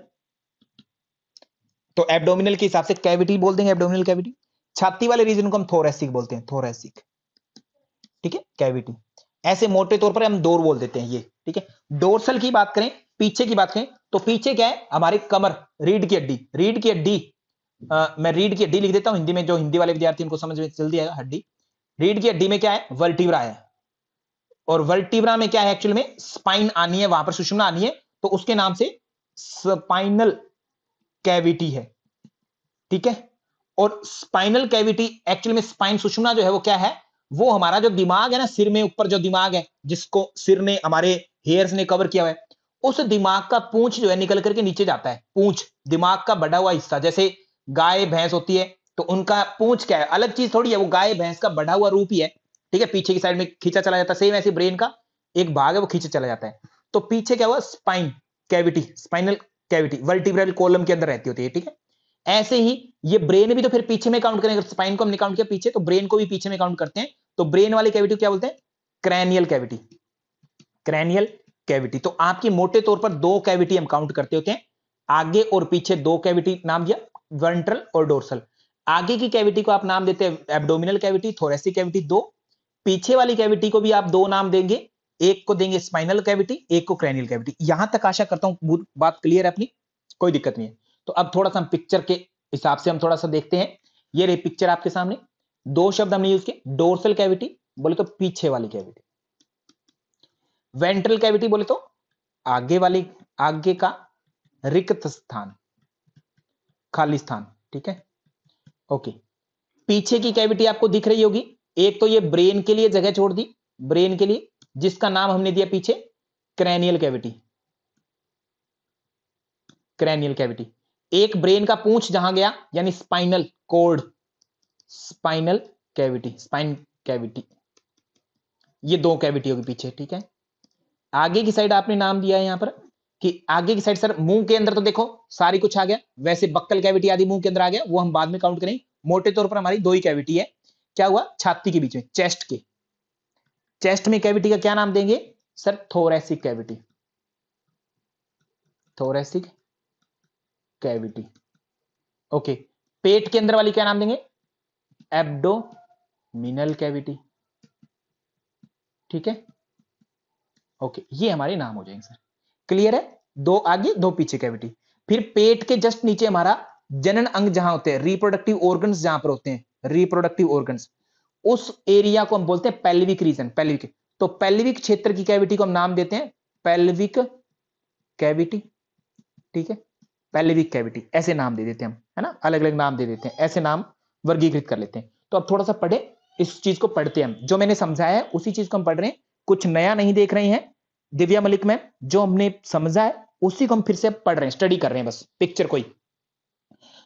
तो एब्डोमिनल के हिसाब से कैविटी बोल देंगे एब्डोमिनल कैविटी छाती वाले रीजन को हम थोरेसिक बोलते हैं थोरेसिक ठीक है कैविटी ऐसे मोटे तौर पर हम डोर बोल देते हैं ये ठीक है डोरसल की बात करें पीछे की बात करें तो पीछे क्या है हमारी कमर रीढ़ की हड्डी रीढ़ की हड्डी मैं रीढ़ की हड्डी लिख देता हूं हिंदी में जो हिंदी वाले विद्यार्थी उनको समझ में जल्दी आएगा हड्डी रीढ़ की हड्डी में क्या है वर्टिब्रा है और वर्टिब्रा में क्या है एक्चुअल में स्पाइन आनी है वहां पर सुषमना आनी है तो उसके नाम से स्पाइनल कैविटी है ठीक है और स्पाइनल कैविटी एक्चुअली में स्पाइन सुषुम्ना जो है वो क्या है वो हमारा जो दिमाग है ना सिर में ऊपर जो दिमाग है जिसको सिर ने हमारे हेयर्स ने कवर किया हुआ है उस दिमाग का पूंछ जो है निकल करके नीचे जाता है पूंछ दिमाग का बढ़ा हुआ हिस्सा जैसे गाय भैंस होती है तो उनका पूंछ क्या है अलग चीज थोड़ी है वो गाय भैंस का बढ़ा हुआ रूप ही है ठीक है पीछे की साइड में खींचा चला जाता है सेम ऐसे ब्रेन का एक भाग है वो खींचा चला जाता है तो पीछे क्या हुआ spine cavity spinal cavity vertebral column के अंदर रहती होती है ठीक है ऐसे ही ये ब्रेन भी तो फिर पीछे में काउंट करेंगे स्पाइन को हमने काउंट किया पीछे तो ब्रेन को भी पीछे में काउंट करते हैं तो ब्रेन वाली कैविटी क्या बोलते हैं क्रैनियल कैविटी क्रैनियल कैविटी तो आपकी मोटे तौर पर दो कैविटी हम काउंट करते होते हैं आगे और पीछे दो कैविटी नाम दिया वेंट्रल और डोर्सल आगे की कैविटी को आप नाम देते हैं एब्डोमिनल कैविटी थोरेसिक कैविटी दो पीछे वाली कैविटी को भी आप दो नाम देंगे एक को देंगे स्पाइनल कैविटी एक को क्रैनियल कैविटी यहां तक आशा करता हूं बात क्लियर है अपनी कोई दिक्कत नहीं है तो अब थोड़ा सा हम पिक्चर के हिसाब से हम थोड़ा सा देखते हैं ये रही पिक्चर आपके सामने दो शब्द हमने यूज किए डोर्सल कैविटी बोले तो पीछे वाली कैविटी वेंट्रल कैविटी बोले तो आगे वाली आगे का रिक्त स्थान खाली स्थान ठीक है ओके पीछे की कैविटी आपको दिख रही होगी एक तो ये ब्रेन के लिए जगह छोड़ दी ब्रेन के लिए जिसका नाम हमने दिया पीछे क्रैनियल कैविटी क्रैनियल कैविटी एक ब्रेन का पूंछ जहां गया यानी spinal cord spinal cavity spine cavity ये दो कैविटियों के पीछे ठीक है आगे की साइड आपने नाम दिया है यहां पर कि आगे की साइड सर मुंह के अंदर तो देखो सारी कुछ आ गया वैसे बक्कल कैविटी आदि मुंह के अंदर आ गया वो हम बाद में काउंट करेंगे मोटे तौर पर हमारी दो ही कैविटी है क्या हुआ छाती के बीच में चेस्ट के चेस्ट में कैविटी का क्या नाम देंगे sir thoracic cavity thoracic cavity okay पेट के अंदर वाली क्या नाम देंगे एब्डोमिनल कैविटी ठीक है ओके ये हमारे नाम हो जाएंगे सर क्लियर है दो आगे दो पीछे कैविटी फिर पेट के जस्ट नीचे हमारा जनन अंग जहां होते हैं रिप्रोडक्टिव ऑर्गन्स जहां पर होते हैं रिप्रोडक्टिव ऑर्गन उस एरिया को हम बोलते हैं पेल्विक रीजन पेल्विक तो पेल्विक क्षेत्र की कैविटी को हम नाम देते हैं पेल्विक कैविटी ठीक है पैलेविक कैविटी ऐसे नाम दे देते हैं हम है ना अलग अलग नाम दे देते हैं ऐसे नाम वर्गीकृत कर लेते हैं तो अब थोड़ा सा पढ़े इस चीज को पढ़ते हैं जो मैंने समझाया है उसी चीज को हम पढ़ रहे हैं कुछ नया नहीं देख रहे हैं दिव्या मलिक में जो हमने समझा है उसी को हम फिर से पढ़ रहे हैं स्टडी कर रहे हैं बस पिक्चर कोई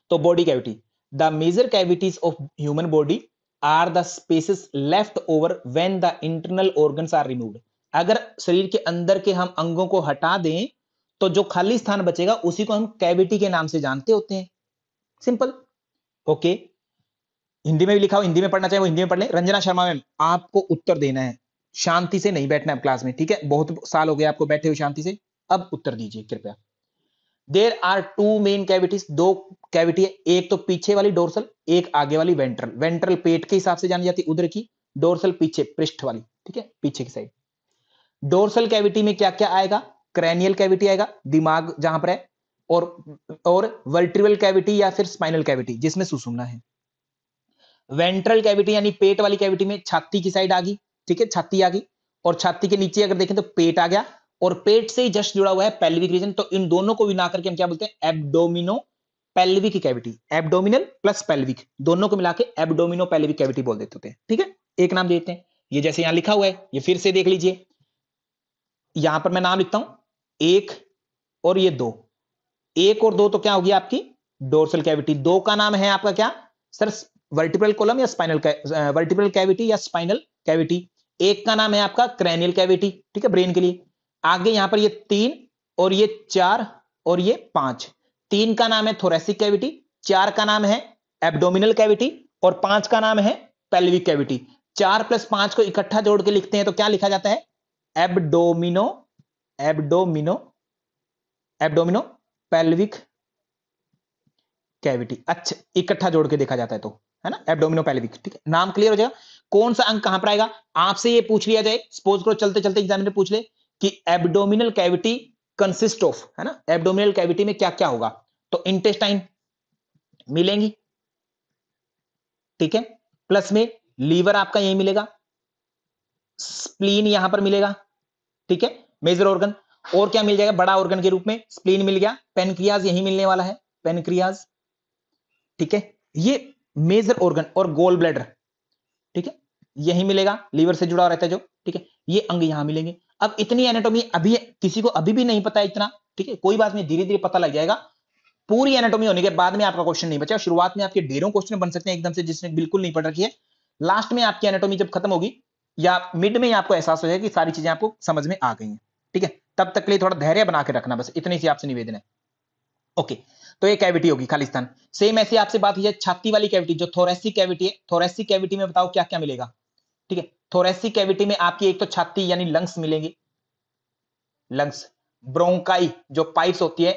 तो body cavity the major cavities of human body are the spaces left over when the internal organ are remove अगर शरीर के अंदर के हम अंगों को हटा दें तो जो खाली स्थान बचेगा उसी को हम कैविटी के नाम से जानते होते हैं सिंपल ओके हिंदी में भी लिखा हो हिंदी में पढ़ना चाहिए वो हिंदी में पढ़ लें रंजना शर्मा मैम आपको उत्तर देना है शांति से नहीं बैठना है क्लास में ठीक है बहुत साल हो गया आपको बैठे हुए शांति से अब उत्तर दीजिए कृपया there are two main cavities दो कैविटी है एक तो पीछे वाली डोरसल एक आगे वाली वेंट्रल वेंट्रल पेट के हिसाब से जानी जाती उधर की डोरसल पीछे पृष्ठ वाली ठीक है पीछे की साइड डोरसल कैविटी में क्या क्या आएगा क्रेनियल कैविटी आएगा दिमाग जहां पर है और और वर्ट्रिवल कैविटी या फिर स्पाइनल कैविटी जिसमें सुसुमना है वेंट्रल कैविटी यानी पेट वाली कैविटी में छाती की साइड आ गई ठीक है छाती आ गई और छाती के नीचे अगर देखें तो पेट आ गया और पेट से ही जस्ट जुड़ा हुआ है पेल्विक रीजन तो इन दोनों को मिला करके हम क्या बोलते हैं abdomino pelvic cavity abdominal plus pelvic दोनों को मिला के एबडोमिनो पेल्विक कैविटी बोल देते होते हैं ठीक है एक नाम देते हैं ये जैसे यहां लिखा हुआ है ये फिर से देख लीजिए यहां पर मैं नाम लिखता हूं एक और ये दो एक और दो तो क्या होगी आपकी डोर्सल कैविटी दो का नाम है आपका क्या सर वर्टिपल कोलम या स्पाइनल वर्टिपल कैविटी या स्पाइनल कैविटी एक का नाम है आपका क्रैनियल कैविटी ठीक है ब्रेन के लिए आगे यहां पर ये तीन और ये चार और ये पांच तीन का नाम है थोरेसिक कैविटी चार का नाम है एब्डोमिनल कैविटी और पांच का नाम है पेल्विक कैविटी चार प्लस पांच को इकट्ठा जोड़ के लिखते हैं तो क्या लिखा जाता है एबडोमिनो एबडोमिनो एबडोमिनो पेल्विक कैविटी अच्छा इकट्ठा जोड़ के देखा जाता है तो है ना एबडोमिनो पेल्विक ठीक है नाम क्लियर हो जाएगा कौन सा अंग कहां पर आएगा आपसे ये पूछ लिया जाए सपोज करो चलते चलते एग्जामिनर पूछ ले कि एबडोमिनल कैविटी कंसिस्ट ऑफ है ना एबडोमिनल कैविटी में क्या क्या होगा तो इंटेस्टाइन मिलेंगी ठीक है प्लस में लीवर आपका यही मिलेगा स्प्लीन यहां पर मिलेगा ठीक है मेजर ऑर्गन और क्या मिल जाएगा बड़ा ऑर्गन के रूप में स्प्लीन मिल गया पेनक्रियाज यही मिलने वाला है पेनक्रियाज ठीक है ये मेजर ऑर्गन और गोल ब्लैडर ठीक है यही मिलेगा लीवर से जुड़ा रहता है जो ठीक है ये अंग यहां मिलेंगे अब इतनी एनाटोमी अभी किसी को अभी भी नहीं पता इतना ठीक है कोई बात नहीं धीरे धीरे पता लग जाएगा पूरी एनाटोमी होने के बाद में आपका क्वेश्चन नहीं बचा शुरुआत में आपके ढेरों क्वेश्चन बन सकते हैं एकदम से जिसने बिल्कुल नहीं पढ़ रखी है लास्ट में आपकी एनाटोमी जब खत्म होगी या मिड में आपको एहसास हो जाएगा कि सारी चीजें आपको समझ में आ गई हैं ठीक है तब तक के लिए थोड़ा धैर्य बना के रखना बस इतनी सी आपसे निवेदन है ओके तो ये कैविटी होगी खालिस्तान सेम ऐसी आपसे बात की जाए छाती वाली कैविटी जो थोरेसिक कैविटी है थोरेसी कैविटी में बताओ क्या क्या मिलेगा ठीक है थोरेसिक कैविटी में आपकी एक तो छाती यानी लंग्स मिलेंगे लंग्स ब्रोंकाई जो पाइप्स होती है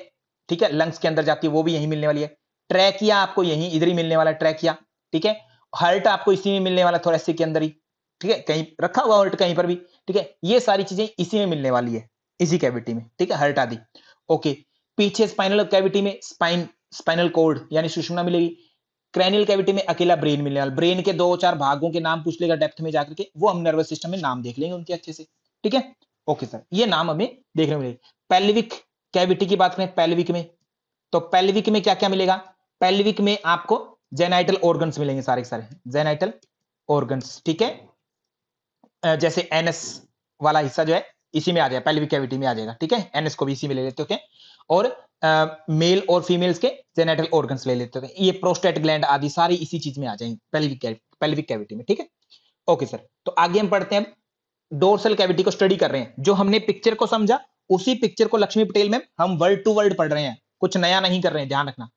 ठीक है लंग्स के अंदर जाती है वो भी यही मिलने वाली है ट्रैकिया आपको यही इधर ही मिलने वाला ट्रैकिया ठीक है हर्ट आपको इसी में मिलने वाला थोरेसी के अंदर ही ठीक है कहीं रखा हुआ हर्ट कहीं पर भी ठीक है ये सारी चीजें इसी में मिलने वाली है इसी कैविटी में ठीक है हर्ट आदि ओके पीछे स्पाइनल कैविटी में स्पाइन स्पाइनल कोड यानी सुषमना मिलेगी क्रैनियल कैविटी में अकेला ब्रेन मिलने वाला ब्रेन के दो चार भागों के नाम पूछ लेगा डेप्थ में जाकर के वो हम नर्वस सिस्टम में नाम देख लेंगे उनके अच्छे से ठीक है ओके सर ये नाम हमें देखने मिलेगा पेल्विक कैविटी की बात करें पेल्विक में तो पेल्विक में क्या क्या मिलेगा पेल्विक में आपको जेनाइटल ऑर्गन्स मिलेंगे सारे के सारे जेनाइटल ऑर्गन्स ठीक है जैसे एन एस वाला हिस्सा जो है इसी में आ जाएगा पहले भी कैविटी में आ जाएगा ठीक है एनएस को भी इसी में ले लेते हैं और मेल और फीमेल्स के जेनेटल ऑर्गन्स ले लेते ओके ये प्रोस्टेट ग्लैंड आदि सारी इसी चीज में आ जाएंगे पेल्विक कैविटी में ठीक है ओके सर तो आगे हम पढ़ते हैं डोर्सल कैविटी को स्टडी कर रहे हैं जो हमने पिक्चर को समझा उसी पिक्चर को लक्ष्मी पटेल में हम वर्ल्ड टू वर्ल्ड पढ़ रहे हैं कुछ नया नहीं कर रहे हैं ध्यान रखना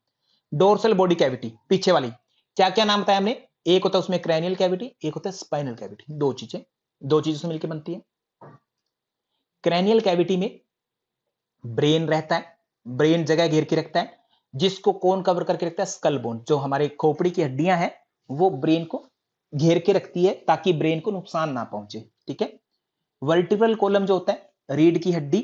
डोर्सल बॉडी कैविटी पीछे वाली क्या क्या नाम बताया हमने एक होता है उसमें क्रैनियल कैविटी एक होता है स्पाइनल कैविटी दो चीजें दो चीजों से मिलकर बनती है क्रेनियल कैविटी में ब्रेन रहता है ब्रेन जगह घेर के रखता है जिसको कौन कवर करके रखता है स्कल बोन जो हमारे खोपड़ी की हड्डियां हैं वो ब्रेन को घेर के रखती है ताकि ब्रेन को नुकसान ना पहुंचे ठीक है वर्टिब्रल कॉलम जो होता है रीढ़ की हड्डी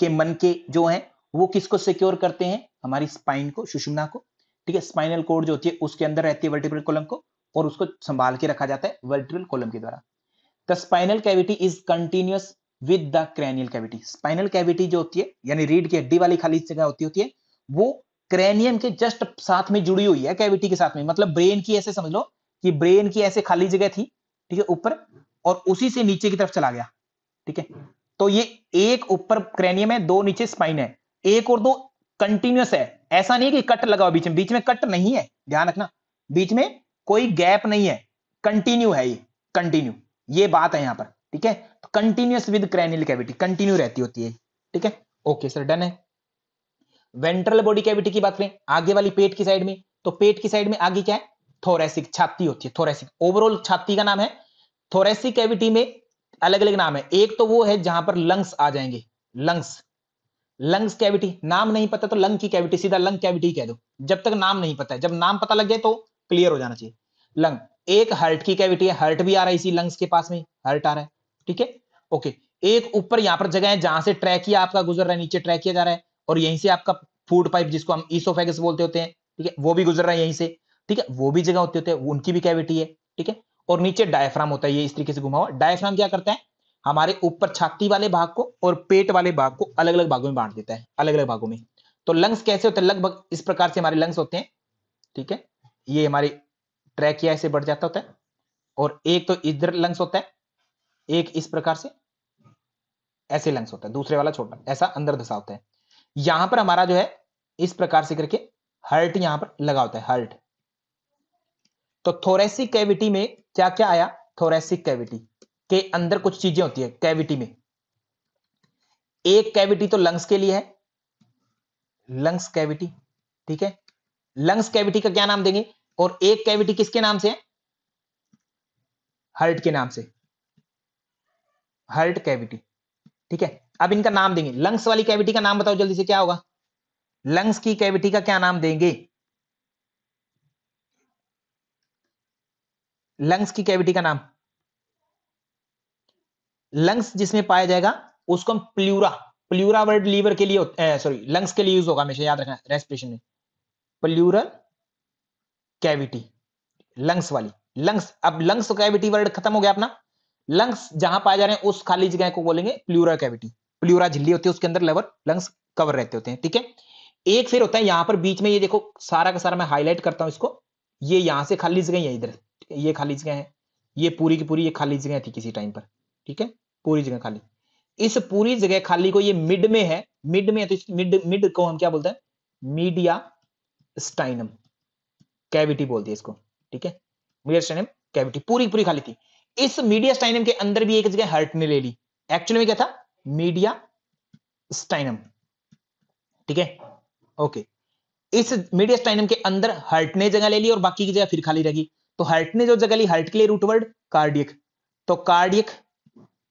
के मन के जो है वो किसको सिक्योर करते हैं हमारी स्पाइन को सुषुम्ना को ठीक है स्पाइनल कोड जो होती है उसके अंदर रहती है वर्टिब्रल कॉलम को और उसको संभाल के रखा जाता है वर्टिब्रल कॉलम के द्वारा the spinal cavity is continuous with the cranial cavity spinal cavity जो होती है यानी रीढ़ की हड्डी वाली खाली जगह होती होती है वो क्रेनियम के जस्ट साथ में जुड़ी हुई है कैविटी के साथ में मतलब ब्रेन की ऐसे समझ लो कि ब्रेन की ऐसे खाली जगह थी ठीक है ऊपर और उसी से नीचे की तरफ चला गया ठीक है तो ये एक ऊपर क्रेनियम है दो नीचे स्पाइन है एक और दो कंटिन्यूस है ऐसा नहीं है कि कट लगा बीच में बीच में कट नहीं है ध्यान रखना बीच में कोई गैप नहीं है कंटिन्यू है ये कंटिन्यू ये बात है यहां पर ठीक है continuous with cranial cavity continue रहती होती है ठीक है ओके सर डन है वेंट्रल बॉडी कैविटी की बात करें आगे वाली पेट की साइड में तो पेट की साइड में आगे क्या है थोरेसिक छाती होती है थोरेसिक ओवरऑल छाती का नाम है थोरेसिक कैविटी में अलग अलग नाम है एक तो वो है जहां पर लंग्स आ जाएंगे लंग्स लंग्स कैविटी नाम नहीं पता तो लंग की कैविटी सीधा लंग कैविटी कह दो जब तक नाम नहीं पता है जब नाम पता लग जाए तो क्लियर हो जाना चाहिए लंग एक हर्ट की कैविटी है हर्ट भी आ रहा है इसी लंग्स के पास में हर्ट आ रहा है ठीक है ओके एक ऊपर यहां पर जगह है जहां से ट्रैक ट्रैकिया आपका गुजर रहा है नीचे ट्रैक किया जा रहा है और यहीं से आपका फूड पाइप जिसको हम ईसोफेगस बोलते होते हैं ठीक है वो भी गुजर रहा है यहीं से ठीक है वो भी जगह होते होते हैं उनकी भी कैविटी है ठीक है और नीचे डायफ्राम होता है ये इस तरीके से घुमा हुआ डायफ्राम क्या करता है हमारे ऊपर छाती वाले भाग को और पेट वाले भाग को अलग अलग भागों में बांट देता है अलग अलग भागों में तो लंग्स कैसे होते हैं लगभग इस प्रकार से हमारे लंग्स होते हैं ठीक है ये हमारे ट्रैकिया ऐसे बढ़ जाता होता है और एक तो इधर लंग्स होता है एक इस प्रकार से ऐसे लंग्स होता है दूसरे वाला छोटा ऐसा अंदर धसा होता है यहां पर हमारा जो है इस प्रकार से करके हर्ट यहां पर लगा होता है हर्ट तो थोरेसिक कैविटी में क्या क्या आया थोरेसिक कैविटी के अंदर कुछ चीजें होती है कैविटी में एक कैविटी तो लंग्स के लिए है लंग्स कैविटी ठीक है लंग्स कैविटी का क्या नाम देंगे और एक कैविटी किसके नाम से हर्ट के नाम से हर्ट कैविटी ठीक है अब इनका नाम देंगे लंग्स वाली कैविटी का नाम बताओ जल्दी से क्या होगा लंग्स की कैविटी का क्या नाम देंगे लंग्स की कैविटी का नाम लंग्स जिसमें पाया जाएगा उसको हम प्ल्यूरा प्ल्यूरा वर्ड लीवर के लिए सॉरी लंग्स के लिए यूज होगा हमेशा याद रखना रेस्पिरेशन में प्ल्यूरल कैविटी लंग्स वाली लंग्स अब लंग्स कैविटी वर्ड खत्म हो गया अपना लंग्स जहां पाए जा रहे हैं उस खाली जगह को बोलेंगे प्लूरा कैविटी प्लूरा झिल्ली होती है उसके अंदर लेवर लंग्स कवर रहते होते हैं ठीक है एक फिर होता है यहां पर बीच में ये देखो सारा का सारा मैं हाईलाइट करता हूं इसको ये यहां से खाली जगह है इधर ये खाली जगह है ये पूरी की पूरी ये खाली जगह थी किसी टाइम पर ठीक है पूरी जगह खाली इस पूरी जगह खाली को ये मिड में है मिड में है तो मिड मिड को हम क्या बोलते हैं मीडिया स्टाइनम कैविटी बोलती है इसको ठीक है मीडिया स्टाइनम कैविटी पूरी पूरी खाली थी इस मीडिया स्टाइनम के अंदर भी एक जगह हर्ट ने ले ली एक्चुअली में क्या था मीडिया स्टाइनम ठीक है ओके इस मीडिया स्टाइनम के अंदर हर्ट ने जगह ले ली और बाकी की जगह फिर खाली रहेगी तो हर्ट ने जो जगह ली हर्ट के लिए रूटवर्ड कार्डियक तो कार्डियक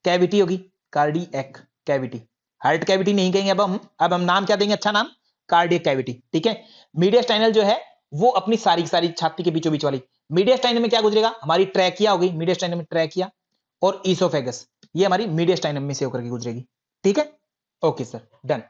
कैविटी होगी कार्डियक कैविटी हर्ट कैविटी नहीं कहेंगे अब हम अब हम नाम क्या देंगे अच्छा नाम कार्डियक कैविटी ठीक है मीडिया स्टाइनल जो है वो अपनी सारी सारी छाती के बीचों बीच वाली मीडिया स्टाइन में क्या गुजरेगा हमारी ट्रैकिया होगी मीडिया स्टाइन में ट्रैकिया और ईसोफेगस ये हमारी मीडिया स्टाइन में से होकर गुजरेगी ठीक है ओके सर डन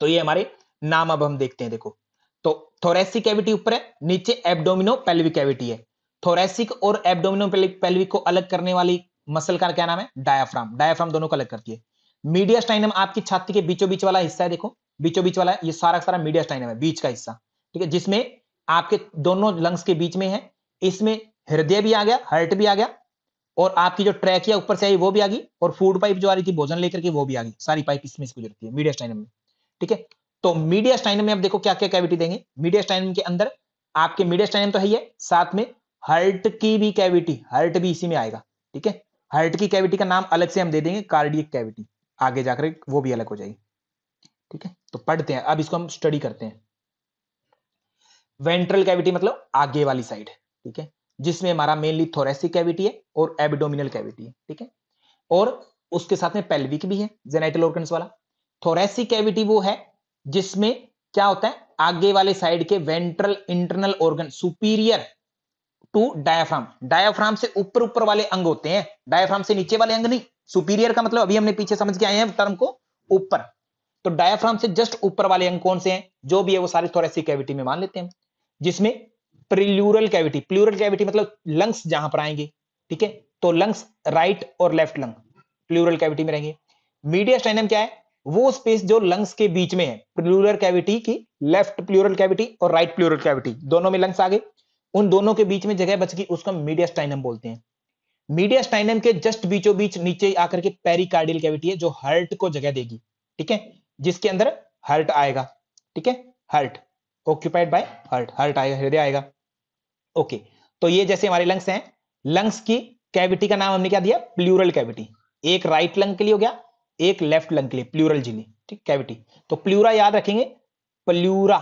तो ये हमारे नाम अब हम देखते हैं देखो तो थोरेसिक कैविटी ऊपर है नीचे एबडोमिनो पेल्विक कैविटी है थोरेसिक और एबडोमिनो पेल्विक को अलग करने वाली मसल का क्या नाम है डायाफ्राम डायाफ्राम दोनों को अलग करती है मीडिया स्टाइनम आपकी छाती के बीचों बीच वाला हिस्सा है देखो बीचों बीच वाला ये सारा सारा मीडिया स्टाइनम है बीच का हिस्सा ठीक है जिसमें आपके दोनों लंग्स के बीच में है इसमें हृदय भी आ गया हर्ट भी आ गया और आपकी जो ट्रैक या ऊपर से आई वो भी आ गई और फूड पाइप जो आ रही थी भोजन लेकर के वो भी आ गई सारी पाइप इसमें गुजरती है मीडिया स्टाइनम में ठीक है तो मीडिया स्टाइनम में आप देखो क्या क्या कैविटी देंगे मीडिया स्टाइनम के अंदर आपके मीडिया स्टाइनम तो है ही साथ में हर्ट की भी कैविटी हर्ट भी इसी में आएगा ठीक है हर्ट की कैविटी का नाम अलग से हम दे देंगे कार्डियक कैविटी आगे जाकर वो भी अलग हो जाएगी ठीक है तो पढ़ते हैं अब इसको हम स्टडी करते हैं वेंट्रल कैविटी मतलब आगे वाली साइड ठीक है जिसमें हमारा मेनली थोरेसिक कैविटी है और एबिडोमिनल कैविटी है ठीक है और उसके साथ में पेल्विक भी है जेनाइटल ऑर्गन्स वाला थोरेसिक कैविटी वो है जिसमें क्या होता है आगे वाले साइड के ventral internal organ superior to diaphragm diaphragm से ऊपर ऊपर वाले अंग होते हैं डायाफ्राम से नीचे वाले अंग नहीं सुपीरियर का मतलब अभी हमने पीछे समझ के आए हैं टर्म को ऊपर तो डायाफ्राम से जस्ट ऊपर वाले अंग कौन से हैं जो भी है वो सारे थोरेसिक कैविटी में मान लेते हैं जिसमें प्रिल्यूरल कैविटी प्लूरल कैविटी मतलब लंग्स जहां पर आएंगे ठीक है तो लंग्स राइट और लेफ्ट लंग प्लूरल कैविटी में रहेंगे मीडिया स्टेनम क्या है वो स्पेस जो लंग्स के बीच में है प्लूरल कैविटी की लेफ्ट प्लूरल कैविटी और राइट प्लूरल कैविटी दोनों में लंग्स आ गए उन दोनों के बीच में जगह बच गई उसको मीडियास्टाइनम मीडिया स्टाइनम बोलते हैं मीडिया स्टाइनम के जस्ट बीचों बीच नीचे आकर के पेरिकार्डियल कैविटी है जो हर्ट को जगह देगी ठीक है जिसके अंदर हर्ट आएगा ठीक है heart occupied by heart heart आएगा हृदय आएगा ओके तो ये जैसे हमारे लंग्स हैं लंग्स की कैविटी का नाम हमने क्या दिया प्लूरल कैविटी एक राइट लंग के लिए हो गया एक लेफ्ट लंग के लिए प्लूरल झिली ठीक कैविटी तो प्लूरा याद रखेंगे प्लूरा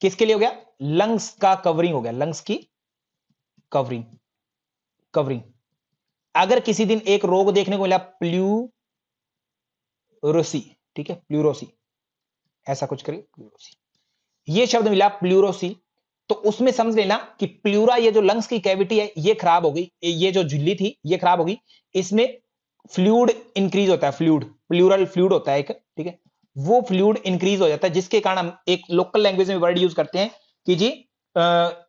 किसके लिए हो गया लंग्स का कवरिंग हो गया लंग्स की कवरिंग कवरिंग अगर किसी दिन एक रोग देखने को मिला प्लू रोसी ठीक है प्लूरोसी ऐसा कुछ करिए प्लूरोसी ये शब्द मिला प्लूरोसी तो उसमें समझ लेना कि प्लूरा ये जो लंग्स की कैविटी है ये खराब हो गई ये जो झिल्ली थी ये खराब होगी इसमें फ्लूड इंक्रीज होता है फ्लूड प्लूरल फ्लूड होता है एक ठीक है वो फ्लूड इंक्रीज हो जाता है जिसके कारण हम एक लोकल लैंग्वेज में वर्ड यूज करते हैं कि जी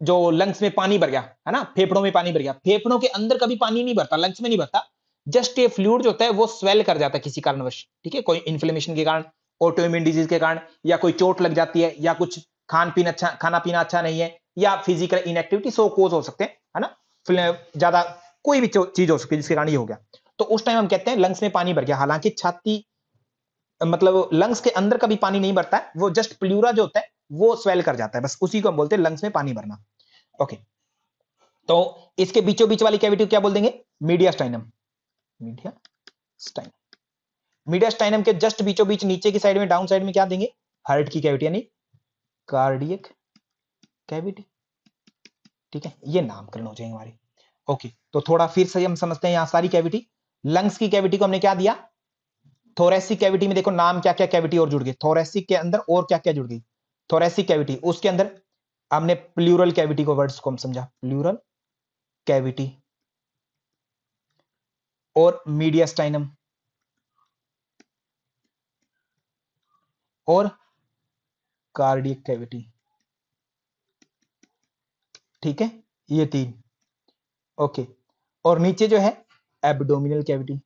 जो लंग्स में पानी भर गया है ना फेफड़ों में पानी भर गया फेफड़ों के अंदर कभी पानी नहीं भरता लंग्स में नहीं भरता जस्ट ये फ्लूड जो होता है वो स्वेल कर जाता है किसी कारणवश ठीक है कोई इन्फ्लेमेशन के कारण ऑटोइम्यून डिजीज के कारण या कोई चोट लग जाती है या कुछ खान पीन अच्छा खाना पीना अच्छा नहीं है या फिजिकल इनएक्टिविटी सो कोज हो सकते हैं है ना ज्यादा कोई भी चीज हो सकती है जिसके कारण ये हो गया तो उस टाइम हम कहते हैं लंग्स में पानी भर गया हालांकि छाती मतलब लंग्स के अंदर कभी पानी नहीं भरता है वो जस्ट प्ल्यूरा जो होता है वो स्वेल कर जाता है बस उसी को हम बोलते हैं लंग्स में पानी भरना ओके तो इसके बीचों बीच वाली कैविटी क्या बोल देंगे mediastinum mediastinum mediastinum के जस्ट बीचों बीच नीचे की साइड में डाउन साइड में क्या देंगे हार्ट की कैविटी यानी कार्डियक कैविटी ठीक है ये नामकरण हो जाएंगे हमारे ओके तो थोड़ा फिर से हम समझते हैं यहां सारी कैविटी लंग्स की कैविटी को हमने क्या दिया थोरेसिक कैविटी में देखो नाम क्या क्या कैविटी और जुड़ गई थोरेसिक के अंदर और क्या क्या जुड़ गई थोरेसिक कैविटी उसके अंदर हमने प्लूरल कैविटी को वर्ड्स को हम समझा प्लूरल कैविटी और मीडियास्टाइनम और कार्डियक कैविटी ठीक है ये तीन ओके और नीचे जो है एब्डोमिनल कैविटी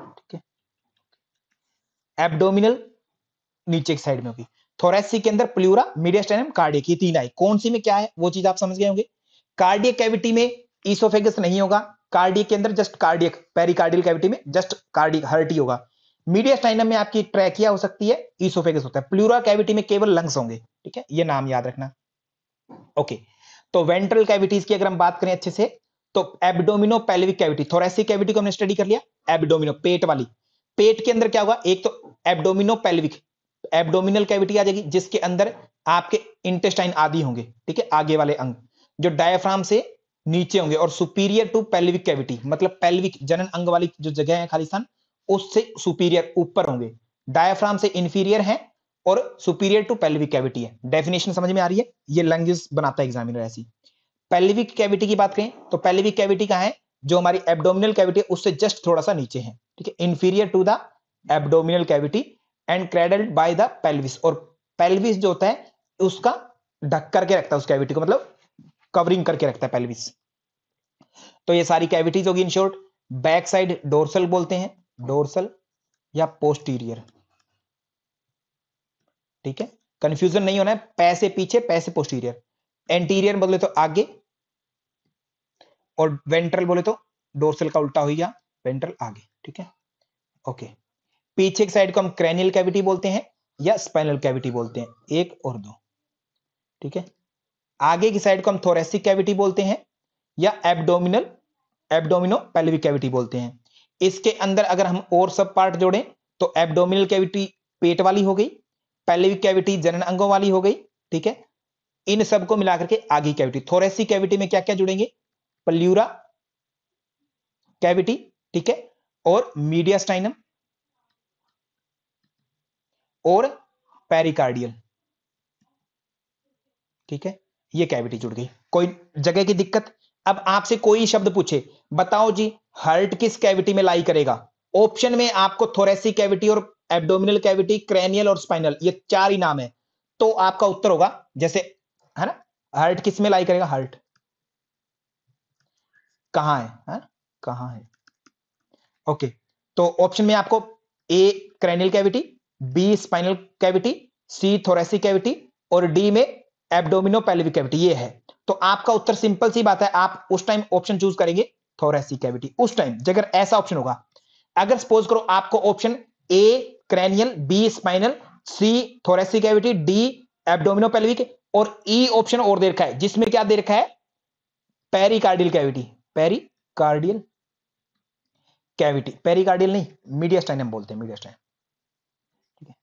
ठीक है एब्डोमिनल नीचे की साइड में होगी थोरेसिक के अंदर प्लूरा मीडियम कार्डियक ये तीन आए कौन सी में क्या है वो चीज आप समझ गए होंगे कार्डियक कैविटी में ईसोफेगस नहीं होगा कार्डियक के अंदर जस्ट कार्डियक पेरिकार्डियल कैविटी में जस्ट कार्डियक हर्ट ही होगा मीडिया स्टाइनम में आपकी ट्रैकिया हो सकती है ईसोफेगस होता है प्लूरा कैविटी में केवल लंग्स होंगे ठीक है ये नाम याद रखना ओके तो वेंट्रल कैविटीज की अगर हम बात करें अच्छे से तो abdomino pelvic cavity thoracic cavity को हमने स्टडी कर लिया एबडोमिनो पेट वाली पेट के अंदर क्या होगा एक तो एबडोमिनो पैल्विक एबडोमिनल कैविटी आ जाएगी जिसके अंदर आपके इंटेस्टाइन आदि होंगे ठीक है आगे वाले अंग जो डायफ्राम से नीचे होंगे और सुपीरियर टू पेल्विक कैविटी मतलब पेल्विक जनन अंग वाली जो जगह है खालिस्तान उससे सुपीरियर ऊपर होंगे डायफ्राम से इंफीरियर है और सुपीरियर टू पेल्विक कैविटी है डेफिनेशन समझ में आ रही है ये लंग्स बनाता है एग्जामिनर ऐसी पेल्विक कैविटी की बात करें तो पेल्विक कैविटी का है जो हमारी एब्डोमिनल कैविटी है उससे जस्ट थोड़ा सा नीचे है ठीक है inferior to the abdominal cavity and cradled by the pelvis और पेल्विस जो होता है उसका ढक करके रखता है उस कैविटी को मतलब कवरिंग करके रखता है पेल्विस तो ये सारी कैविटीज होगी in short back side dorsal बोलते हैं डोरसल या पोस्टीरियर ठीक है कंफ्यूजन नहीं होना है पैसे पीछे पैसे पोस्टीरियर एंटीरियर बोले तो आगे और वेंट्रल बोले तो डोरसल का उल्टा हो गया वेंट्रल आगे ठीक है ओके पीछे की साइड को हम क्रैनियल कैविटी बोलते हैं या स्पाइनल कैविटी बोलते हैं एक और दो ठीक है आगे की साइड को हम थोरेसिक कैविटी बोलते हैं या एबडोमिनल एबडोमिनो पेल्विक कैविटी बोलते हैं इसके अंदर अगर हम और सब पार्ट जोड़ें तो एब्डोमिनल कैविटी पेट वाली हो गई पैल्विक कैविटी जनन अंगों वाली हो गई ठीक है इन सबको मिलाकर के आगे कैविटी थोरेसी कैविटी में क्या क्या जुड़ेंगे पल्यूरा कैविटी ठीक है और मीडिया स्टाइनम और पेरिकार्डियल ठीक है ये कैविटी जुड़ गई कोई जगह की दिक्कत अब आपसे कोई शब्द पूछे बताओ जी हर्ट किस कैविटी में लाई करेगा ऑप्शन में आपको थोरेसिक कैविटी और एब्डोमिनल कैविटी क्रेनियल और स्पाइनल ये चार ही नाम है तो आपका उत्तर होगा जैसे है ना हर्ट किस में लाई करेगा हर्ट कहा है, है? कहा है ओके तो ऑप्शन में आपको A cranial cavity B spinal cavity C thoracic cavity और डी में एबडोमिनो पेल्विक कैविटी ये है तो आपका उत्तर सिंपल सी बात है आप उस टाइम ऑप्शन चूज करेंगे थोरेसिक कैविटी उस टाइम जगह ऐसा ऑप्शन होगा अगर सपोज करो आपको option A cranial B spinal C thoracic cavity D abdomino pelvic और ई e ऑप्शन और दे रखा है जिसमें क्या दे रखा है pericardial cavity pericardial cavity pericardial नहीं मीडिया स्टाइनम बोलते हैं मीडिया मीडियास्टाइन ठीक है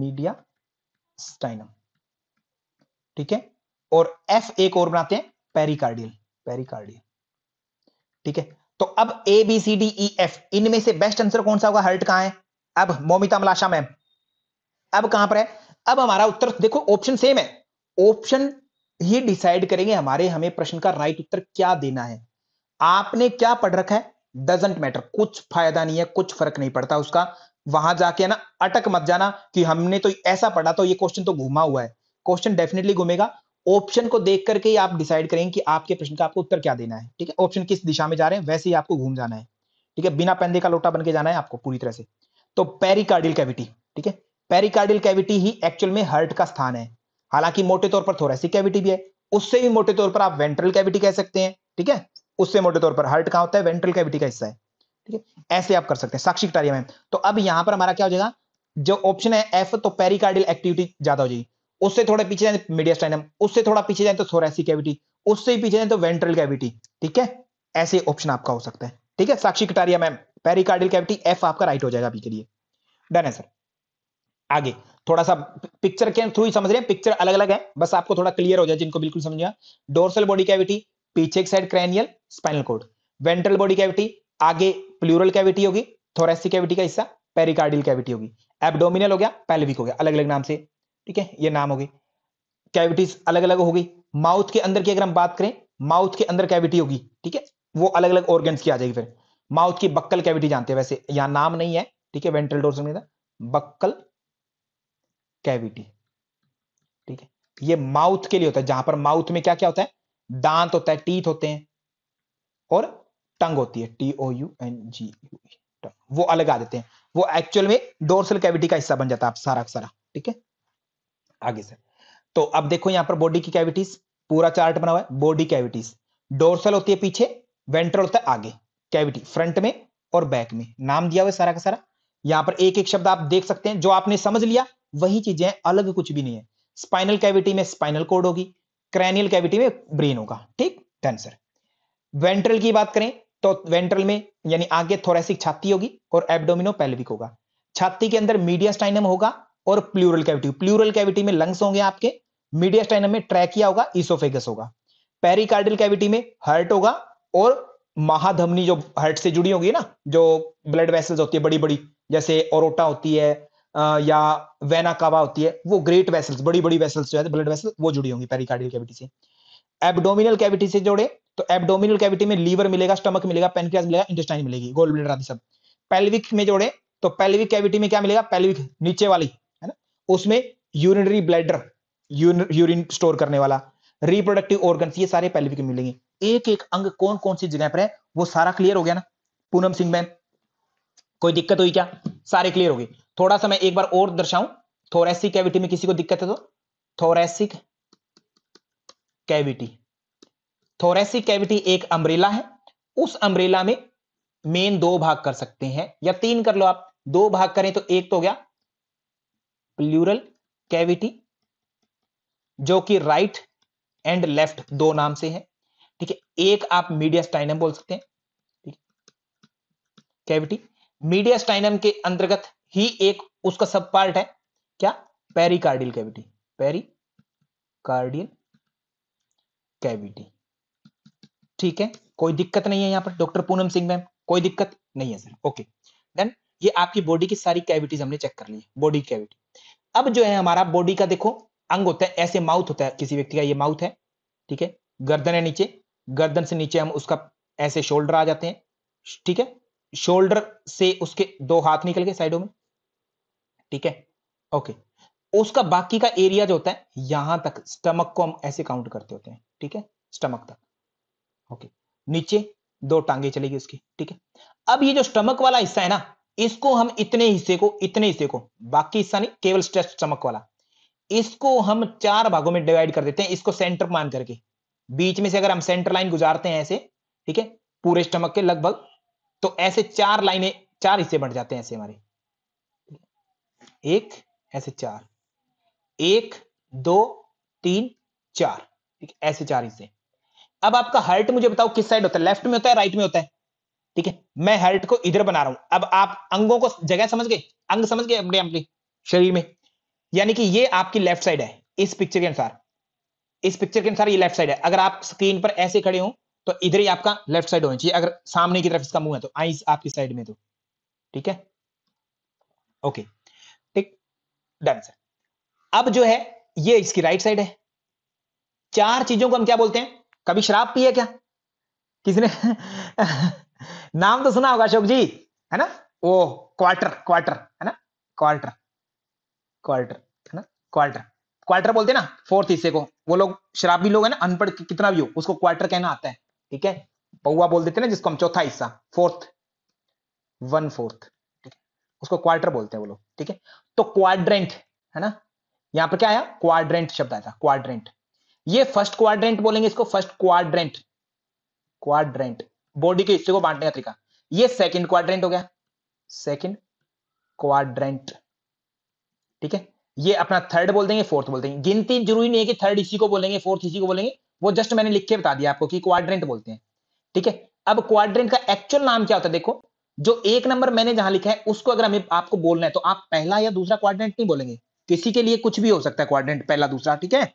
मीडिया स्टाइनम ठीक है और एफ एक और बनाते हैं पेरिकार्डियल पेरिकार्डियल ठीक है तो अब A B C D E F इनमें से बेस्ट आंसर कौन सा होगा हर्ट कहां है अब मोमिता मलाशा मैम अब कहां पर है अब हमारा उत्तर देखो ऑप्शन सेम है ऑप्शन ही डिसाइड करेंगे हमारे हमें प्रश्न का राइट उत्तर क्या देना है आपने क्या पढ़ रखा है डजेंट मैटर कुछ फायदा नहीं है कुछ फर्क नहीं पड़ता उसका वहां जाके है ना अटक मत जाना कि हमने तो ऐसा पढ़ा तो ये क्वेश्चन तो घुमा हुआ है क्वेश्चन डेफिनेटली घूमेगा ऑप्शन को देख करके ही आप डिसाइड करेंगे कि आपके प्रश्न का आपको उत्तर क्या देना है ठीक है ऑप्शन किस दिशा में जा रहे हैं वैसे ही आपको घूम जाना है ठीक है बिना पैंधे का लोटा बन के जाना है आपको पूरी तरह से तो पेरिकार्डियल कैविटी ठीक है पेरिकार्डियल कैविटी ही एक्चुअल में हर्ट का स्थान है हालांकि मोटे तौर पर थोरेसिक कैविटी भी है उससे भी मोटे तौर पर आप वेंट्रल कैविटी कह सकते हैं ठीक है उससे मोटे तौर पर हर्ट कहा होता है वेंट्रल कैविटी का हिस्सा है ठीक है ऐसे आप कर सकते हैं साक्षी क्राइटेरिया में तो अब यहां पर हमारा क्या हो जाएगा जो ऑप्शन है एफ तो पेरिकार्डियल एक्टिविटी ज्यादा हो जाएगी उससे थोड़ा पीछे जाए तो मीडियास्टाइनम उससे थोड़ा पीछे जाए तो सोरेसिक कैविटी उससे पीछे जाए तो वेंट्रल कैविटी ठीक है ऐसे ऑप्शन आपका हो सकता है ठीक है Sakshi Kataria ma'am pericardial cavity F आपका राइट हो जाएगा अभी के लिए डन है सर आगे थोड़ा सा पिक्चर के थ्रू ही समझ रहे हैं पिक्चर अलग अलग है बस आपको थोड़ा क्लियर हो जाए जिनको बिल्कुल समझ गया डोर्सल बॉडी कैविटी पीछे एक side cranial spinal cord ventral body cavity आगे प्लूरल कैविटी होगी थोरेसिक कैविटी का हिस्सा पेरिकार्डियल कैविटी होगी एबडोमिनल हो गया पेल्विक हो गया अलग अलग नाम से ठीक है ये नाम हो कैविटीज अलग अलग हो गई माउथ के अंदर की अगर हम बात करें माउथ के अंदर कैविटी होगी ठीक है वो अलग अलग ऑर्गन्स की आ जाएगी फिर माउथ की बक्कल कैविटी जानते हैं वैसे यहां नाम नहीं है ठीक है वेंट्रल डोर में बक्कल कैविटी ठीक है ये माउथ के लिए होता है जहां पर माउथ में क्या क्या होता है दांत होता है टीथ होते हैं और टंग होती है T O U N G U tongue वो अलग आ देते हैं वो एक्चुअल में डोरसल कैविटी का हिस्सा बन जाता है सारा सारा ठीक है आगे से तो अब देखो यहां पर बॉडी की कैविटीज पूरा चार्ट बना हुआ है बॉडी कैविटीज डोरसल होती है पीछे वेंट्रल होता है आगे कैविटी फ्रंट में और बैक में नाम दिया हुआ है सारा का सारा यहां पर एक एक शब्द आप देख सकते हैं जो आपने समझ लिया वही चीजें अलग कुछ भी नहीं है स्पाइनल कैविटी में स्पाइनल कोड होगी क्रैनियल कैविटी में ब्रेन होगा ठीक आंसर वेंट्रल की बात करें तो वेंट्रल में यानी आगे थोरेसिक छाती होगी और एबडोमिनो पेल्विक होगा छाती के अंदर मीडियास्टाइनम होगा और प्लूरल कैविटी प्लूरल कैविटी में लंग्स होंगे आपके मीडियास्टाइनम में ट्रैकिया होगा इसोफेगस होगा पेरिकार्डियल कैविटी में हर्ट होगा और महाधमनी जो हर्ट से जुड़ी होगी ना जो ब्लड वेसल्स होती है बड़ी बड़ी जैसे ओरोटा होती है या वेना कावा होती है वो ग्रेट वेसल्स बड़ी बड़ी वेसल्स जो है ब्लड वेसल वो जुड़ी होंगी पेरिकार्डियल कैविटी से एब्डोमिनल कैविटी से जुड़े तो एबडोमिनल कैविटी में लीवर मिलेगा स्टमक मिलेगा पेनक्रियाज मिलेगा इंटेस्टाइन मिलेगी गोल ब्लेडर आदि सब पेल्विक में जोड़े तो पेल्विक कैविटी में क्या मिलेगा पेल्विक नीचे वाली है ना उसमें यूरिनरी ब्लैडर यूरिन स्टोर करने वाला रिप्रोडक्टिव ऑर्गन ये सारे पेल्विक में मिलेंगे एक एक अंग कौन कौन सी जगह पर है वो सारा क्लियर हो गया ना पूनम सिंह मैम कोई दिक्कत हुई क्या सारे क्लियर हो गए थोड़ा सा मैं एक बार और दर्शाऊं थोरेसिक कैविटी में किसी को दिक्कत है तो थोरेसिक कैविटी थोरेसिक कैविटी एक अम्ब्रेला है उस अम्ब्रेला में मेन दो भाग कर सकते हैं या तीन कर लो आप दो भाग करें तो एक तो गया प्लूरल कैविटी जो कि राइट एंड लेफ्ट दो नाम से है ठीक है एक आप मीडियास्टाइनम बोल सकते हैं ठीक कैविटी मीडियास्टाइनम के अंतर्गत ही एक उसका सब पार्ट है क्या पेरिकार्डियल कैविटी पेरिकार्डियल कैविटी ठीक है कोई दिक्कत नहीं है यहाँ पर डॉक्टर पूनम सिंह मैम कोई दिक्कत नहीं है सर ओके देन ये आपकी बॉडी की सारी कैविटीज हमने चेक कर ली बॉडी कैविटी अब जो है हमारा बॉडी का देखो अंग होता है ऐसे माउथ होता है किसी व्यक्ति का ये माउथ है ठीक है गर्दन है नीचे गर्दन से नीचे हम उसका ऐसे शोल्डर आ जाते हैं ठीक है शोल्डर से उसके दो हाथ निकल गए साइडों में ठीक है ओके उसका बाकी का एरिया जो होता है यहां तक स्टमक को हम ऐसे काउंट करते होते हैं ठीक है स्टमक तक ओके नीचे दो टांगे चलेगी उसकी ठीक है अब ये जो स्टमक वाला हिस्सा है ना इसको हम इतने हिस्से को इतने हिस्से को बाकी हिस्सा नहीं केवल स्टमक वाला इसको हम चार भागों में डिवाइड कर देते हैं इसको सेंटर मान करके बीच में से अगर हम सेंटर लाइन गुजारते हैं ऐसे ठीक है पूरे स्टमक के लगभग तो ऐसे चार लाइनें चार हिस्से बन जाते हैं ऐसे हमारे एक ऐसे चार एक दो तीन चार ठीक है ऐसे चार हिस्से अब आपका हर्ट मुझे बताओ किस साइड होता है लेफ्ट में होता है राइट में होता है ठीक है मैं हर्ट को इधर बना रहा हूं अब आप अंगों को जगह समझ गए अंग समझ गए अपने अपने शरीर में यानी कि ये आपकी लेफ्ट साइड है इस पिक्चर के अनुसार इस पिक्चर के अनुसार ये लेफ्ट साइड है अगर आप स्क्रीन पर ऐसे खड़े हो तो इधर ही आपका लेफ्ट साइड होना चाहिए अगर सामने की तरफ इसका मुंह है तो आईस आपकी साइड में तो ठीक है ओके ठीक डन सर अब जो है ये इसकी राइट साइड है चार चीजों को हम क्या बोलते हैं कभी शराब पी है क्या किसी ने नाम तो सुना होगा अशोक जी है ना वो क्वार्टर क्वार्टर है ना क्वार्टर क्वार्टर है ना क्वार्टर क्वार्टर बोलते हैं ना फोर्थ हिस्से को वो लोग शराबी लोग है ना अनपढ़ कितना भी हो उसको क्वार्टर कहना आता है ठीक है पौवा बोल देते हैं ना जिसको हम चौथा हिस्सा फोर्थ वन फोर्थ ठीक है उसको क्वार्टर बोलते हैं वो लोग ठीक है तो क्वाड्रेंट है ना यहां पर क्या आया क्वाड्रेंट शब्द आया था क्वाड्रेंट ये फर्स्ट क्वाड्रेंट बोलेंगे इसको फर्स्ट क्वाड्रेंट क्वाड्रेंट बॉडी के हिस्से को बांटने का तरीका ये सेकंड क्वाड्रेंट हो गया सेकंड क्वाड्रेंट ठीक है ये अपना थर्ड बोल देंगे फोर्थ बोल देंगे गिनती जरूरी नहीं है कि थर्ड इसी को बोलेंगे फोर्थ इसी को बोलेंगे वो जस्ट मैंने लिख के बता दिया आपको कि क्वाड्रेंट बोलते हैं ठीक है अब क्वाड्रेंट का एक्चुअल नाम क्या होता है देखो जो एक नंबर मैंने जहां लिखा है उसको अगर हमें आपको बोलना है तो आप पहला या दूसरा क्वाड्रेंट नहीं बोलेंगे किसी के लिए कुछ भी हो सकता है क्वाड्रेंट पहला दूसरा ठीक है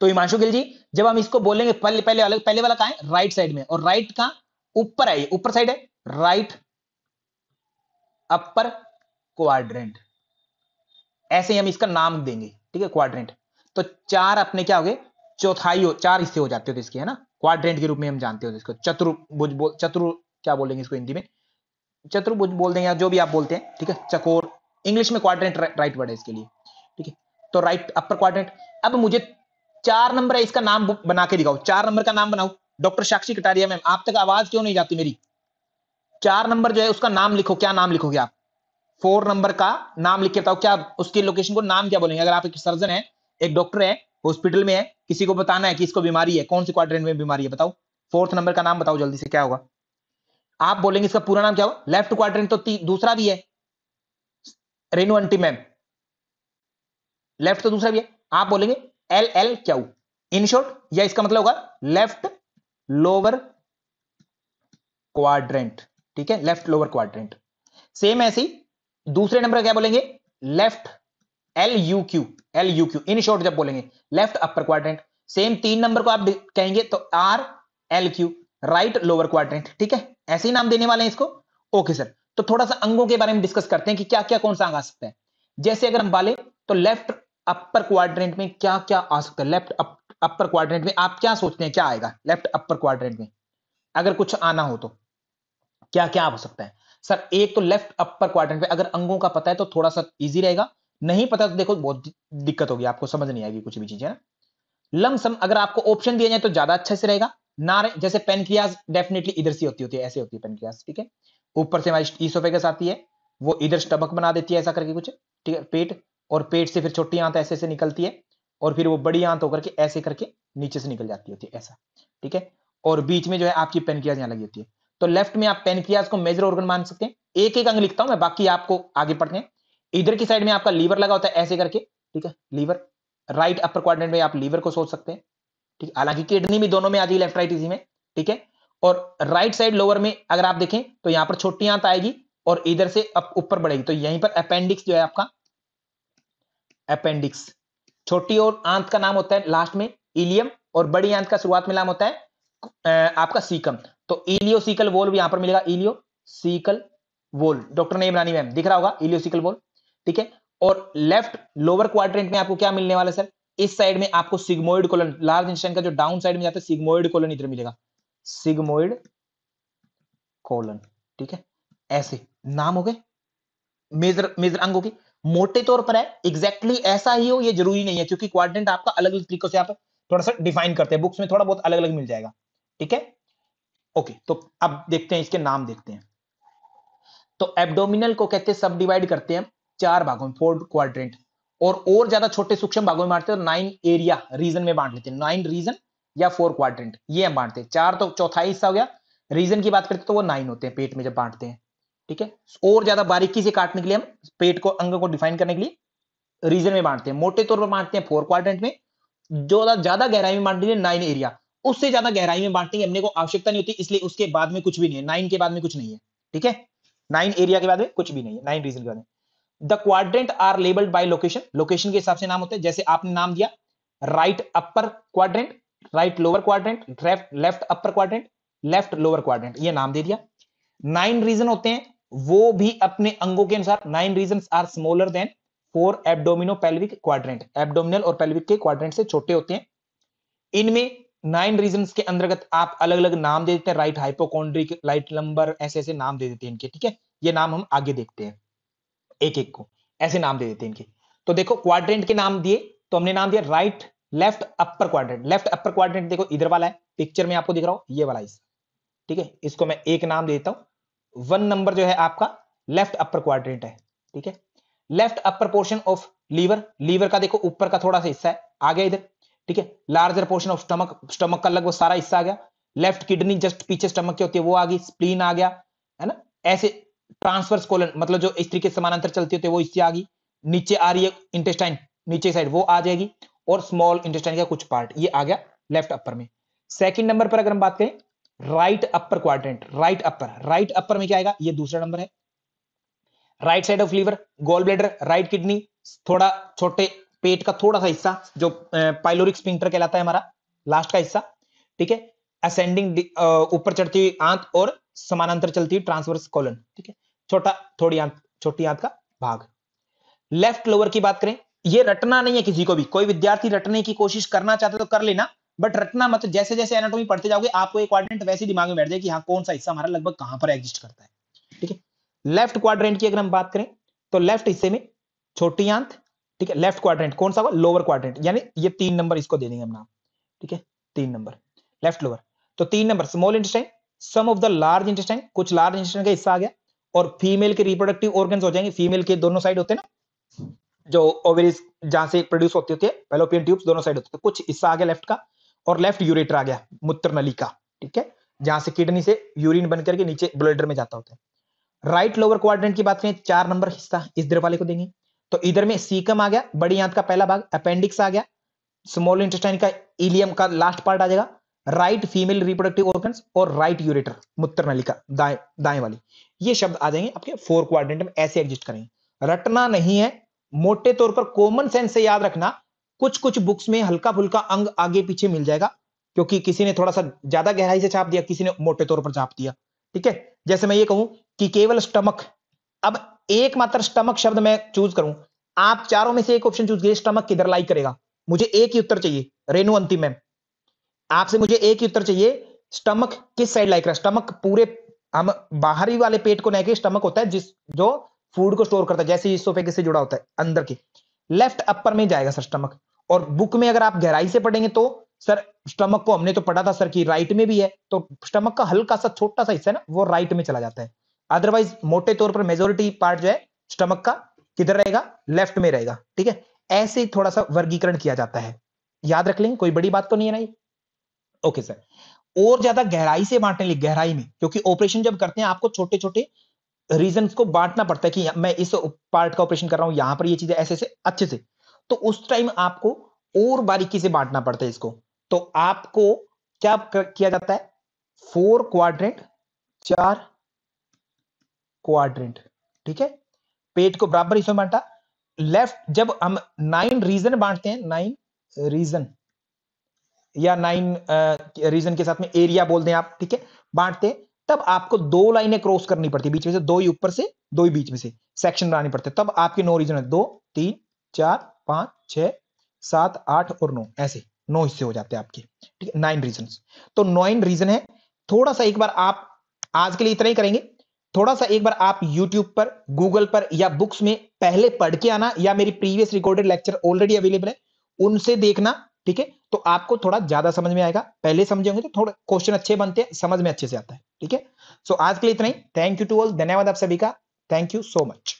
तो हिमांशु गिल जी जब हम इसको बोलेंगे पहले पहले अलग पहले वाला कहा है राइट साइड में और राइट का ऊपर है ऊपर साइड है राइट अपर क्वाड्रेंट ऐसे ही हम इसका नाम देंगे ठीक है क्वाड्रेंट तो चार अपने क्या हो गए चौथाई हो चार हिस्से हो जाते हो इसके है ना क्वाड्रेंट के रूप में हम जानते हो इसको चतुर्भुज बोल चतुर क्या बोलेंगे इसको हिंदी में चतुर्भुज बोल देंगे या जो भी आप बोलते हैं ठीक है चकोर इंग्लिश में क्वाड्रेंट राइट वर्ड है इसके लिए ठीक है तो राइट अपर क्वाड्रेंट अब मुझे चार नंबर है इसका नाम बना के दिखाओ चार नंबर का नाम बनाओ डॉक्टर साक्षी कटारिया मैम आप तक आवाज क्यों नहीं जाती मेरी चार नंबर जो है उसका नाम लिखो क्या नाम लिखोगे आप फोर नंबर का नाम लिख के बताओ क्या उसकी लोकेशन को नाम क्या बोलेंगे अगर आप एक सर्जन है एक डॉक्टर है हॉस्पिटल में है किसी को बताना है कि इसको बीमारी है कौन से क्वाड्रेंट में बीमारी है बताओ फोर्थ नंबर का नाम बताओ जल्दी से क्या होगा आप बोलेंगे इसका पूरा नाम क्या होगा लेफ्ट क्वाड्रेंट तो दूसरा भी है रेनू अंटी मैम लेफ्ट तो दूसरा भी है आप बोलेंगे L L Q in short या इसका मतलब होगा लेफ्ट लोअर क्वाड्रेंट ठीक है लेफ्ट लोअर क्वाड्रेंट सेम ऐसी दूसरे नंबर क्या बोलेंगे left L U Q L U Q in short जब बोलेंगे लेफ्ट अपर क्वाड्रेंट सेम तीन नंबर को आप कहेंगे तो R L Q right lower quadrant ठीक है ऐसे ही नाम देने वाले हैं इसको ओके सर तो थोड़ा सा अंगों के बारे में डिस्कस करते हैं कि क्या क्या कौन सा अंग आ सकता है जैसे अगर हम बाले तो लेफ्ट अपर क्वाड्रेंट में क्या क्या आ सकता है लेफ्ट अपर क्वाड्रेंट में आप क्या सोचते हैं क्या आएगा लेफ्ट अपर क्वाड्रेंट में अगर कुछ आना हो तो क्या क्या हो सकता है सर एक तो लेफ्ट अपर क्वाड्रेंट में अगर अंगों का पता है तो थोड़ा सा इजी रहेगा नहीं पता तो देखो बहुत दिक्कत होगी आपको समझ नहीं आएगी कुछ भी चीजें ना लमसम अगर आपको ऑप्शन दिया जाए तो ज्यादा अच्छे से रहेगा ना जैसे पेनक्रियाज डेफिनेटली इधर से होती होती है ऐसे होती है पेनक्रियाज ठीक है ऊपर से हमारी ईसोफेगस आती है वो इधर स्टमक बना देती है ऐसा करके कुछ ठीक है पेट और पेट से फिर छोटी आंत ऐसे से निकलती है और फिर वो बड़ी आंत होकर के ऐसे करके नीचे से निकल जाती होती है ऐसा ठीक है और बीच में जो है आपकी पेनकियाज यहाँ लगी होती है तो लेफ्ट में आप पेनकियाज को मेजर ऑर्गन मान सकते हैं एक एक अंग लिखता हूं मैं बाकी आपको आगे पढ़ते हैं इधर की साइड में आपका लीवर लगा होता है ऐसे करके ठीक है लीवर राइट अपर क्वाड्रेंट में आप लीवर को सोच सकते हैं ठीक हालांकि किडनी भी दोनों में आती है लेफ्ट राइट इसी में ठीक है और राइट साइड लोअर में अगर आप देखें तो यहां पर छोटी आंत आएगी और इधर से ऊपर बढ़ेगी तो यहीं पर अपेंडिक्स जो है आपका अपेंडिक्स छोटी और आंत का नाम होता है लास्ट में इलियम और बड़ी आंत का शुरुआत में नाम होता है आपका सीकम तो इलियो सीकल वोल यहां पर मिलेगा इलियो सीकल वोल डॉक्टर ने इमरानी मैम दिख रहा होगा इलियो सीकल वोल ठीक है और लेफ्ट लोअर क्वाड्रेंट में आपको क्या मिलने वाला सर इस साइड में आपको सिग्मोइड कोलन लार्ज इंस्टेंट का जो डाउन साइड में जाता है सिग्मोइड कोलन इधर मिलेगा सिग्मोइड कोलन ठीक है ऐसे नाम हो गए मेजर मेजर अंग हो गए मोटे तौर पर है एग्जैक्टली exactly ऐसा ही हो ये जरूरी नहीं है क्योंकि क्वारेंट आपका अलग अलग तरीकों से आप थोड़ा सा डिफाइन करते हैं बुक्स में थोड़ा बहुत अलग अलग मिल जाएगा ठीक है ओके तो अब देखते हैं इसके नाम देखते हैं तो एबडोमिनल को कहते हैं सब डिवाइड करते हैं चार भागों में फोर क्वारेंट और और ज्यादा छोटे सूक्ष्म भागों में बांटते हैं नाइन एरिया रीजन में बांट लेते हैं नाइन रीजन या फोर क्वारेंट ये हम बांटते हैं चार तो चौथा हिस्सा हो गया रीजन की बात करते तो वो नाइन होते हैं पेट में जब बांटते हैं ठीक है और ज्यादा बारीकी से काटने के लिए हम पेट को अंग को डिफाइन करने के लिए रीजन में बांटते हैं मोटे तौर पर बांटते हैं फोर क्वाड्रेंट में जो ज्यादा गहराई में बांटते हैं नाइन एरिया उससे ज्यादा गहराई में बांटने की हमने को आवश्यकता नहीं होती इसलिए उसके बाद में कुछ भी नहीं है नाइन के बाद में कुछ नहीं है ठीक है नाइन एरिया के बाद में कुछ भी नहीं है नाइन रीजन के बाद में the quadrant are labelled by location location के हिसाब से नाम होते हैं जैसे आपने नाम दिया right upper quadrant right lower quadrant left upper quadrant left lower quadrant ये नाम दे दिया नाइन रीजन होते हैं वो भी अपने अंगों के अनुसार nine region are smaller than four abdomino pelvic quadrant abdominal और पेल्विक के क्वाड्रेंट से छोटे होते हैं इनमें नाइन रीजन के अंतर्गत आप अलग अलग नाम दे देते हैं राइट हाइपोकॉन्ड्रिक राइट लंबर ऐसे ऐसे नाम दे देते हैं इनके ठीक है ये नाम हम आगे देखते हैं एक एक को ऐसे नाम दे देते हैं इनके तो देखो क्वाड्रेंट के नाम दिए तो हमने नाम दिया right left upper quadrant left upper quadrant देखो इधर वाला है पिक्चर में आपको दिख रहा हूं ये वाला इस ठीक है इसको मैं एक नाम देता हूं वन नंबर जो है आपका लेफ्ट अपर क्वाड्रेंट है ठीक है left upper portion of liver liver का देखो ऊपर का थोड़ा सा हिस्सा है आ गया इधर ठीक है larger portion of stomach stomach का लगभग सारा हिस्सा आ गया लेफ्ट किडनी जस्ट पीछे स्टमक की होती है वो आ गई स्प्लीन आ गया है ना ऐसे ट्रांसवर्स कोलन मतलब जो इस तरीके समानांतर चलती होती है वो इससे आ गई नीचे आ रही है इंटेस्टाइन नीचे साइड वो आ जाएगी और स्मॉल इंटेस्टाइन का कुछ पार्ट ये आ गया लेफ्ट अपर में सेकंड नंबर पर अगर हम बात करें right upper quadrant right upper right upper में क्या आएगा ये दूसरा नंबर है right side of liver gall bladder right kidney थोड़ा छोटे पेट का थोड़ा सा हिस्सा जो पाइलोरिक स्पिंक्टर कहलाता है हमारा लास्ट का हिस्सा ठीक है असेंडिंग ऊपर चढ़ती हुई आंत और समानांतर चलती हुई ट्रांसवर्स कॉलन ठीक है छोटा थोड़ी आंत छोटी आंत का भाग लेफ्ट लोअर की बात करें ये रटना नहीं है किसी को भी कोई विद्यार्थी रटने की कोशिश करना चाहता तो कर लेना बट रटना मतलब जैसे जैसे एनाटोमी पढ़ते जाओगे आपको एक क्वाड्रेंट वैसे दिमाग में बैठ जाए कि हाँ कौन सा हिस्सा हमारा लगभग कहां पर एग्जिस्ट करता है ठीक है लेफ्ट क्वाड्रेंट की अगर हम बात करें तो लेफ्ट हिस्से में छोटी आंत ठीक है लेफ्ट क्वाड्रेंट कौन सा होगा लोअर क्वाड्रेंट यानी ये तीन नंबर इसको दे देंगे हम नाम ठीक है तीन नंबर लेफ्ट लोअर तो तीन नंबर small intestine some of the large intestine कुछ लार्ज इंटेस्टाइन का हिस्सा आ गया और फीमेल के रिप्रोडक्टिव ऑर्गन हो जाएंगे फीमेल के दोनों साइड होते हैं ना जो ओवरीज जहां से प्रोड्यूस होती होती है ट्यूब्स दोनों साइड होते हैं तो कुछ हिस्सा आ गया लेफ्ट का और लेफ्ट यूरेटर आ गया मूत्र नलिका ठीक है जहां से किडनी से यूरिन बन करके नीचे ब्लडर में जाता होता है राइट लोअर क्वाड्रेंट की बात करें चार नंबर हिस्सा इस द्रव वाले को देंगे तो इधर में सीकम आ गया बड़ी आंत का पहला भाग अपेंडिक्स आ गया स्मॉल इंटेस्टाइन का इलियम का लास्ट पार्ट आ जाएगा राइट फीमेल रिप्रोडक्टिव ऑर्गन और राइट यूरेटर मूत्र नलिका दाएं दाएं वाली ये शब्द आ जाएंगे आपके फोर क्वाड्रेंट में ऐसे एग्जिस्ट करेंगे रटना नहीं है मोटे तौर पर कॉमन सेंस से याद रखना कुछ कुछ बुक्स में हल्का फुल्का अंग आगे पीछे मिल जाएगा क्योंकि किसी ने थोड़ा सा ज्यादा गहराई से छाप दिया किसी ने मोटे तौर पर छाप दिया ठीक है जैसे मैं ये कहूं कि केवल स्टमक अब एकमात्र स्टमक शब्द मैं चूज करूं आप चारों में से एक ऑप्शन चूज कीजिए स्टमक किधर लाई करेगा मुझे एक ही उत्तर चाहिए रेणु अंतिम मैम आपसे मुझे एक ही उत्तर चाहिए स्टमक किस साइड लाइक रहा स्टमक पूरे हम बाहरी वाले पेट को नहीं स्टमक होता है जिस जो फूड को स्टोर करता है जैसे इस सोफे से जुड़ा होता है अंदर के लेफ्ट अपर में जाएगा सर स्टमक और बुक में अगर आप गहराई से पढ़ेंगे तो सर स्टमक को हमने तो पढ़ा था सर कि राइट में भी है तो स्टमक का हल्का सा छोटा सा हिस्सा है ना वो राइट में चला जाता है अदरवाइज मोटे तौर पर मेजोरिटी पार्ट जो है स्टमक का किधर रहेगा लेफ्ट में रहेगा ठीक है ऐसे ही थोड़ा सा वर्गीकरण किया जाता है याद रख लेंगे कोई बड़ी बात तो नहीं है ना ये ओके सर और ज्यादा गहराई से बांटने लगे गहराई में क्योंकि ऑपरेशन जब करते हैं आपको छोटे छोटे रीजन को बांटना पड़ता है कि मैं इस पार्ट का ऑपरेशन कर रहा हूं यहां पर ये चीजें ऐसे ऐसे अच्छे से तो उस टाइम आपको और बारीकी से बांटना पड़ता है इसको तो आपको क्या किया जाता है फोर क्वाड्रेंट चार क्वाड्रेंट ठीक है पेट को बराबर हिस्सों में बांटा लेफ्ट जब हम नाइन रीजन बांटते हैं नाइन रीजन या नाइन रीजन के साथ में एरिया बोल दें आप ठीक है बांटते तब आपको दो लाइनें क्रॉस करनी पड़ती बीच में से दो ही ऊपर से दो ही बीच में से सेक्शन बनाने पड़ते तब आपके नौ रीजन है दो तीन चार पांच छ सात आठ और नौ ऐसे नौ हिस्से हो जाते हैं आपके ठीक है नाइन रीजन तो नाइन रीजन है थोड़ा सा एक बार आप आज के लिए इतना ही करेंगे थोड़ा सा एक बार आप YouTube पर Google पर या बुक्स में पहले पढ़ के आना या मेरी previous recorded lecture already available है उनसे देखना ठीक है तो आपको थोड़ा ज्यादा समझ में आएगा पहले समझेंगे तो थोड़े क्वेश्चन अच्छे बनते हैं समझ में अच्छे से आता है ठीक है सो आज के लिए इतना ही थैंक यू टू ऑल धन्यवाद आप सभी का थैंक यू सो मच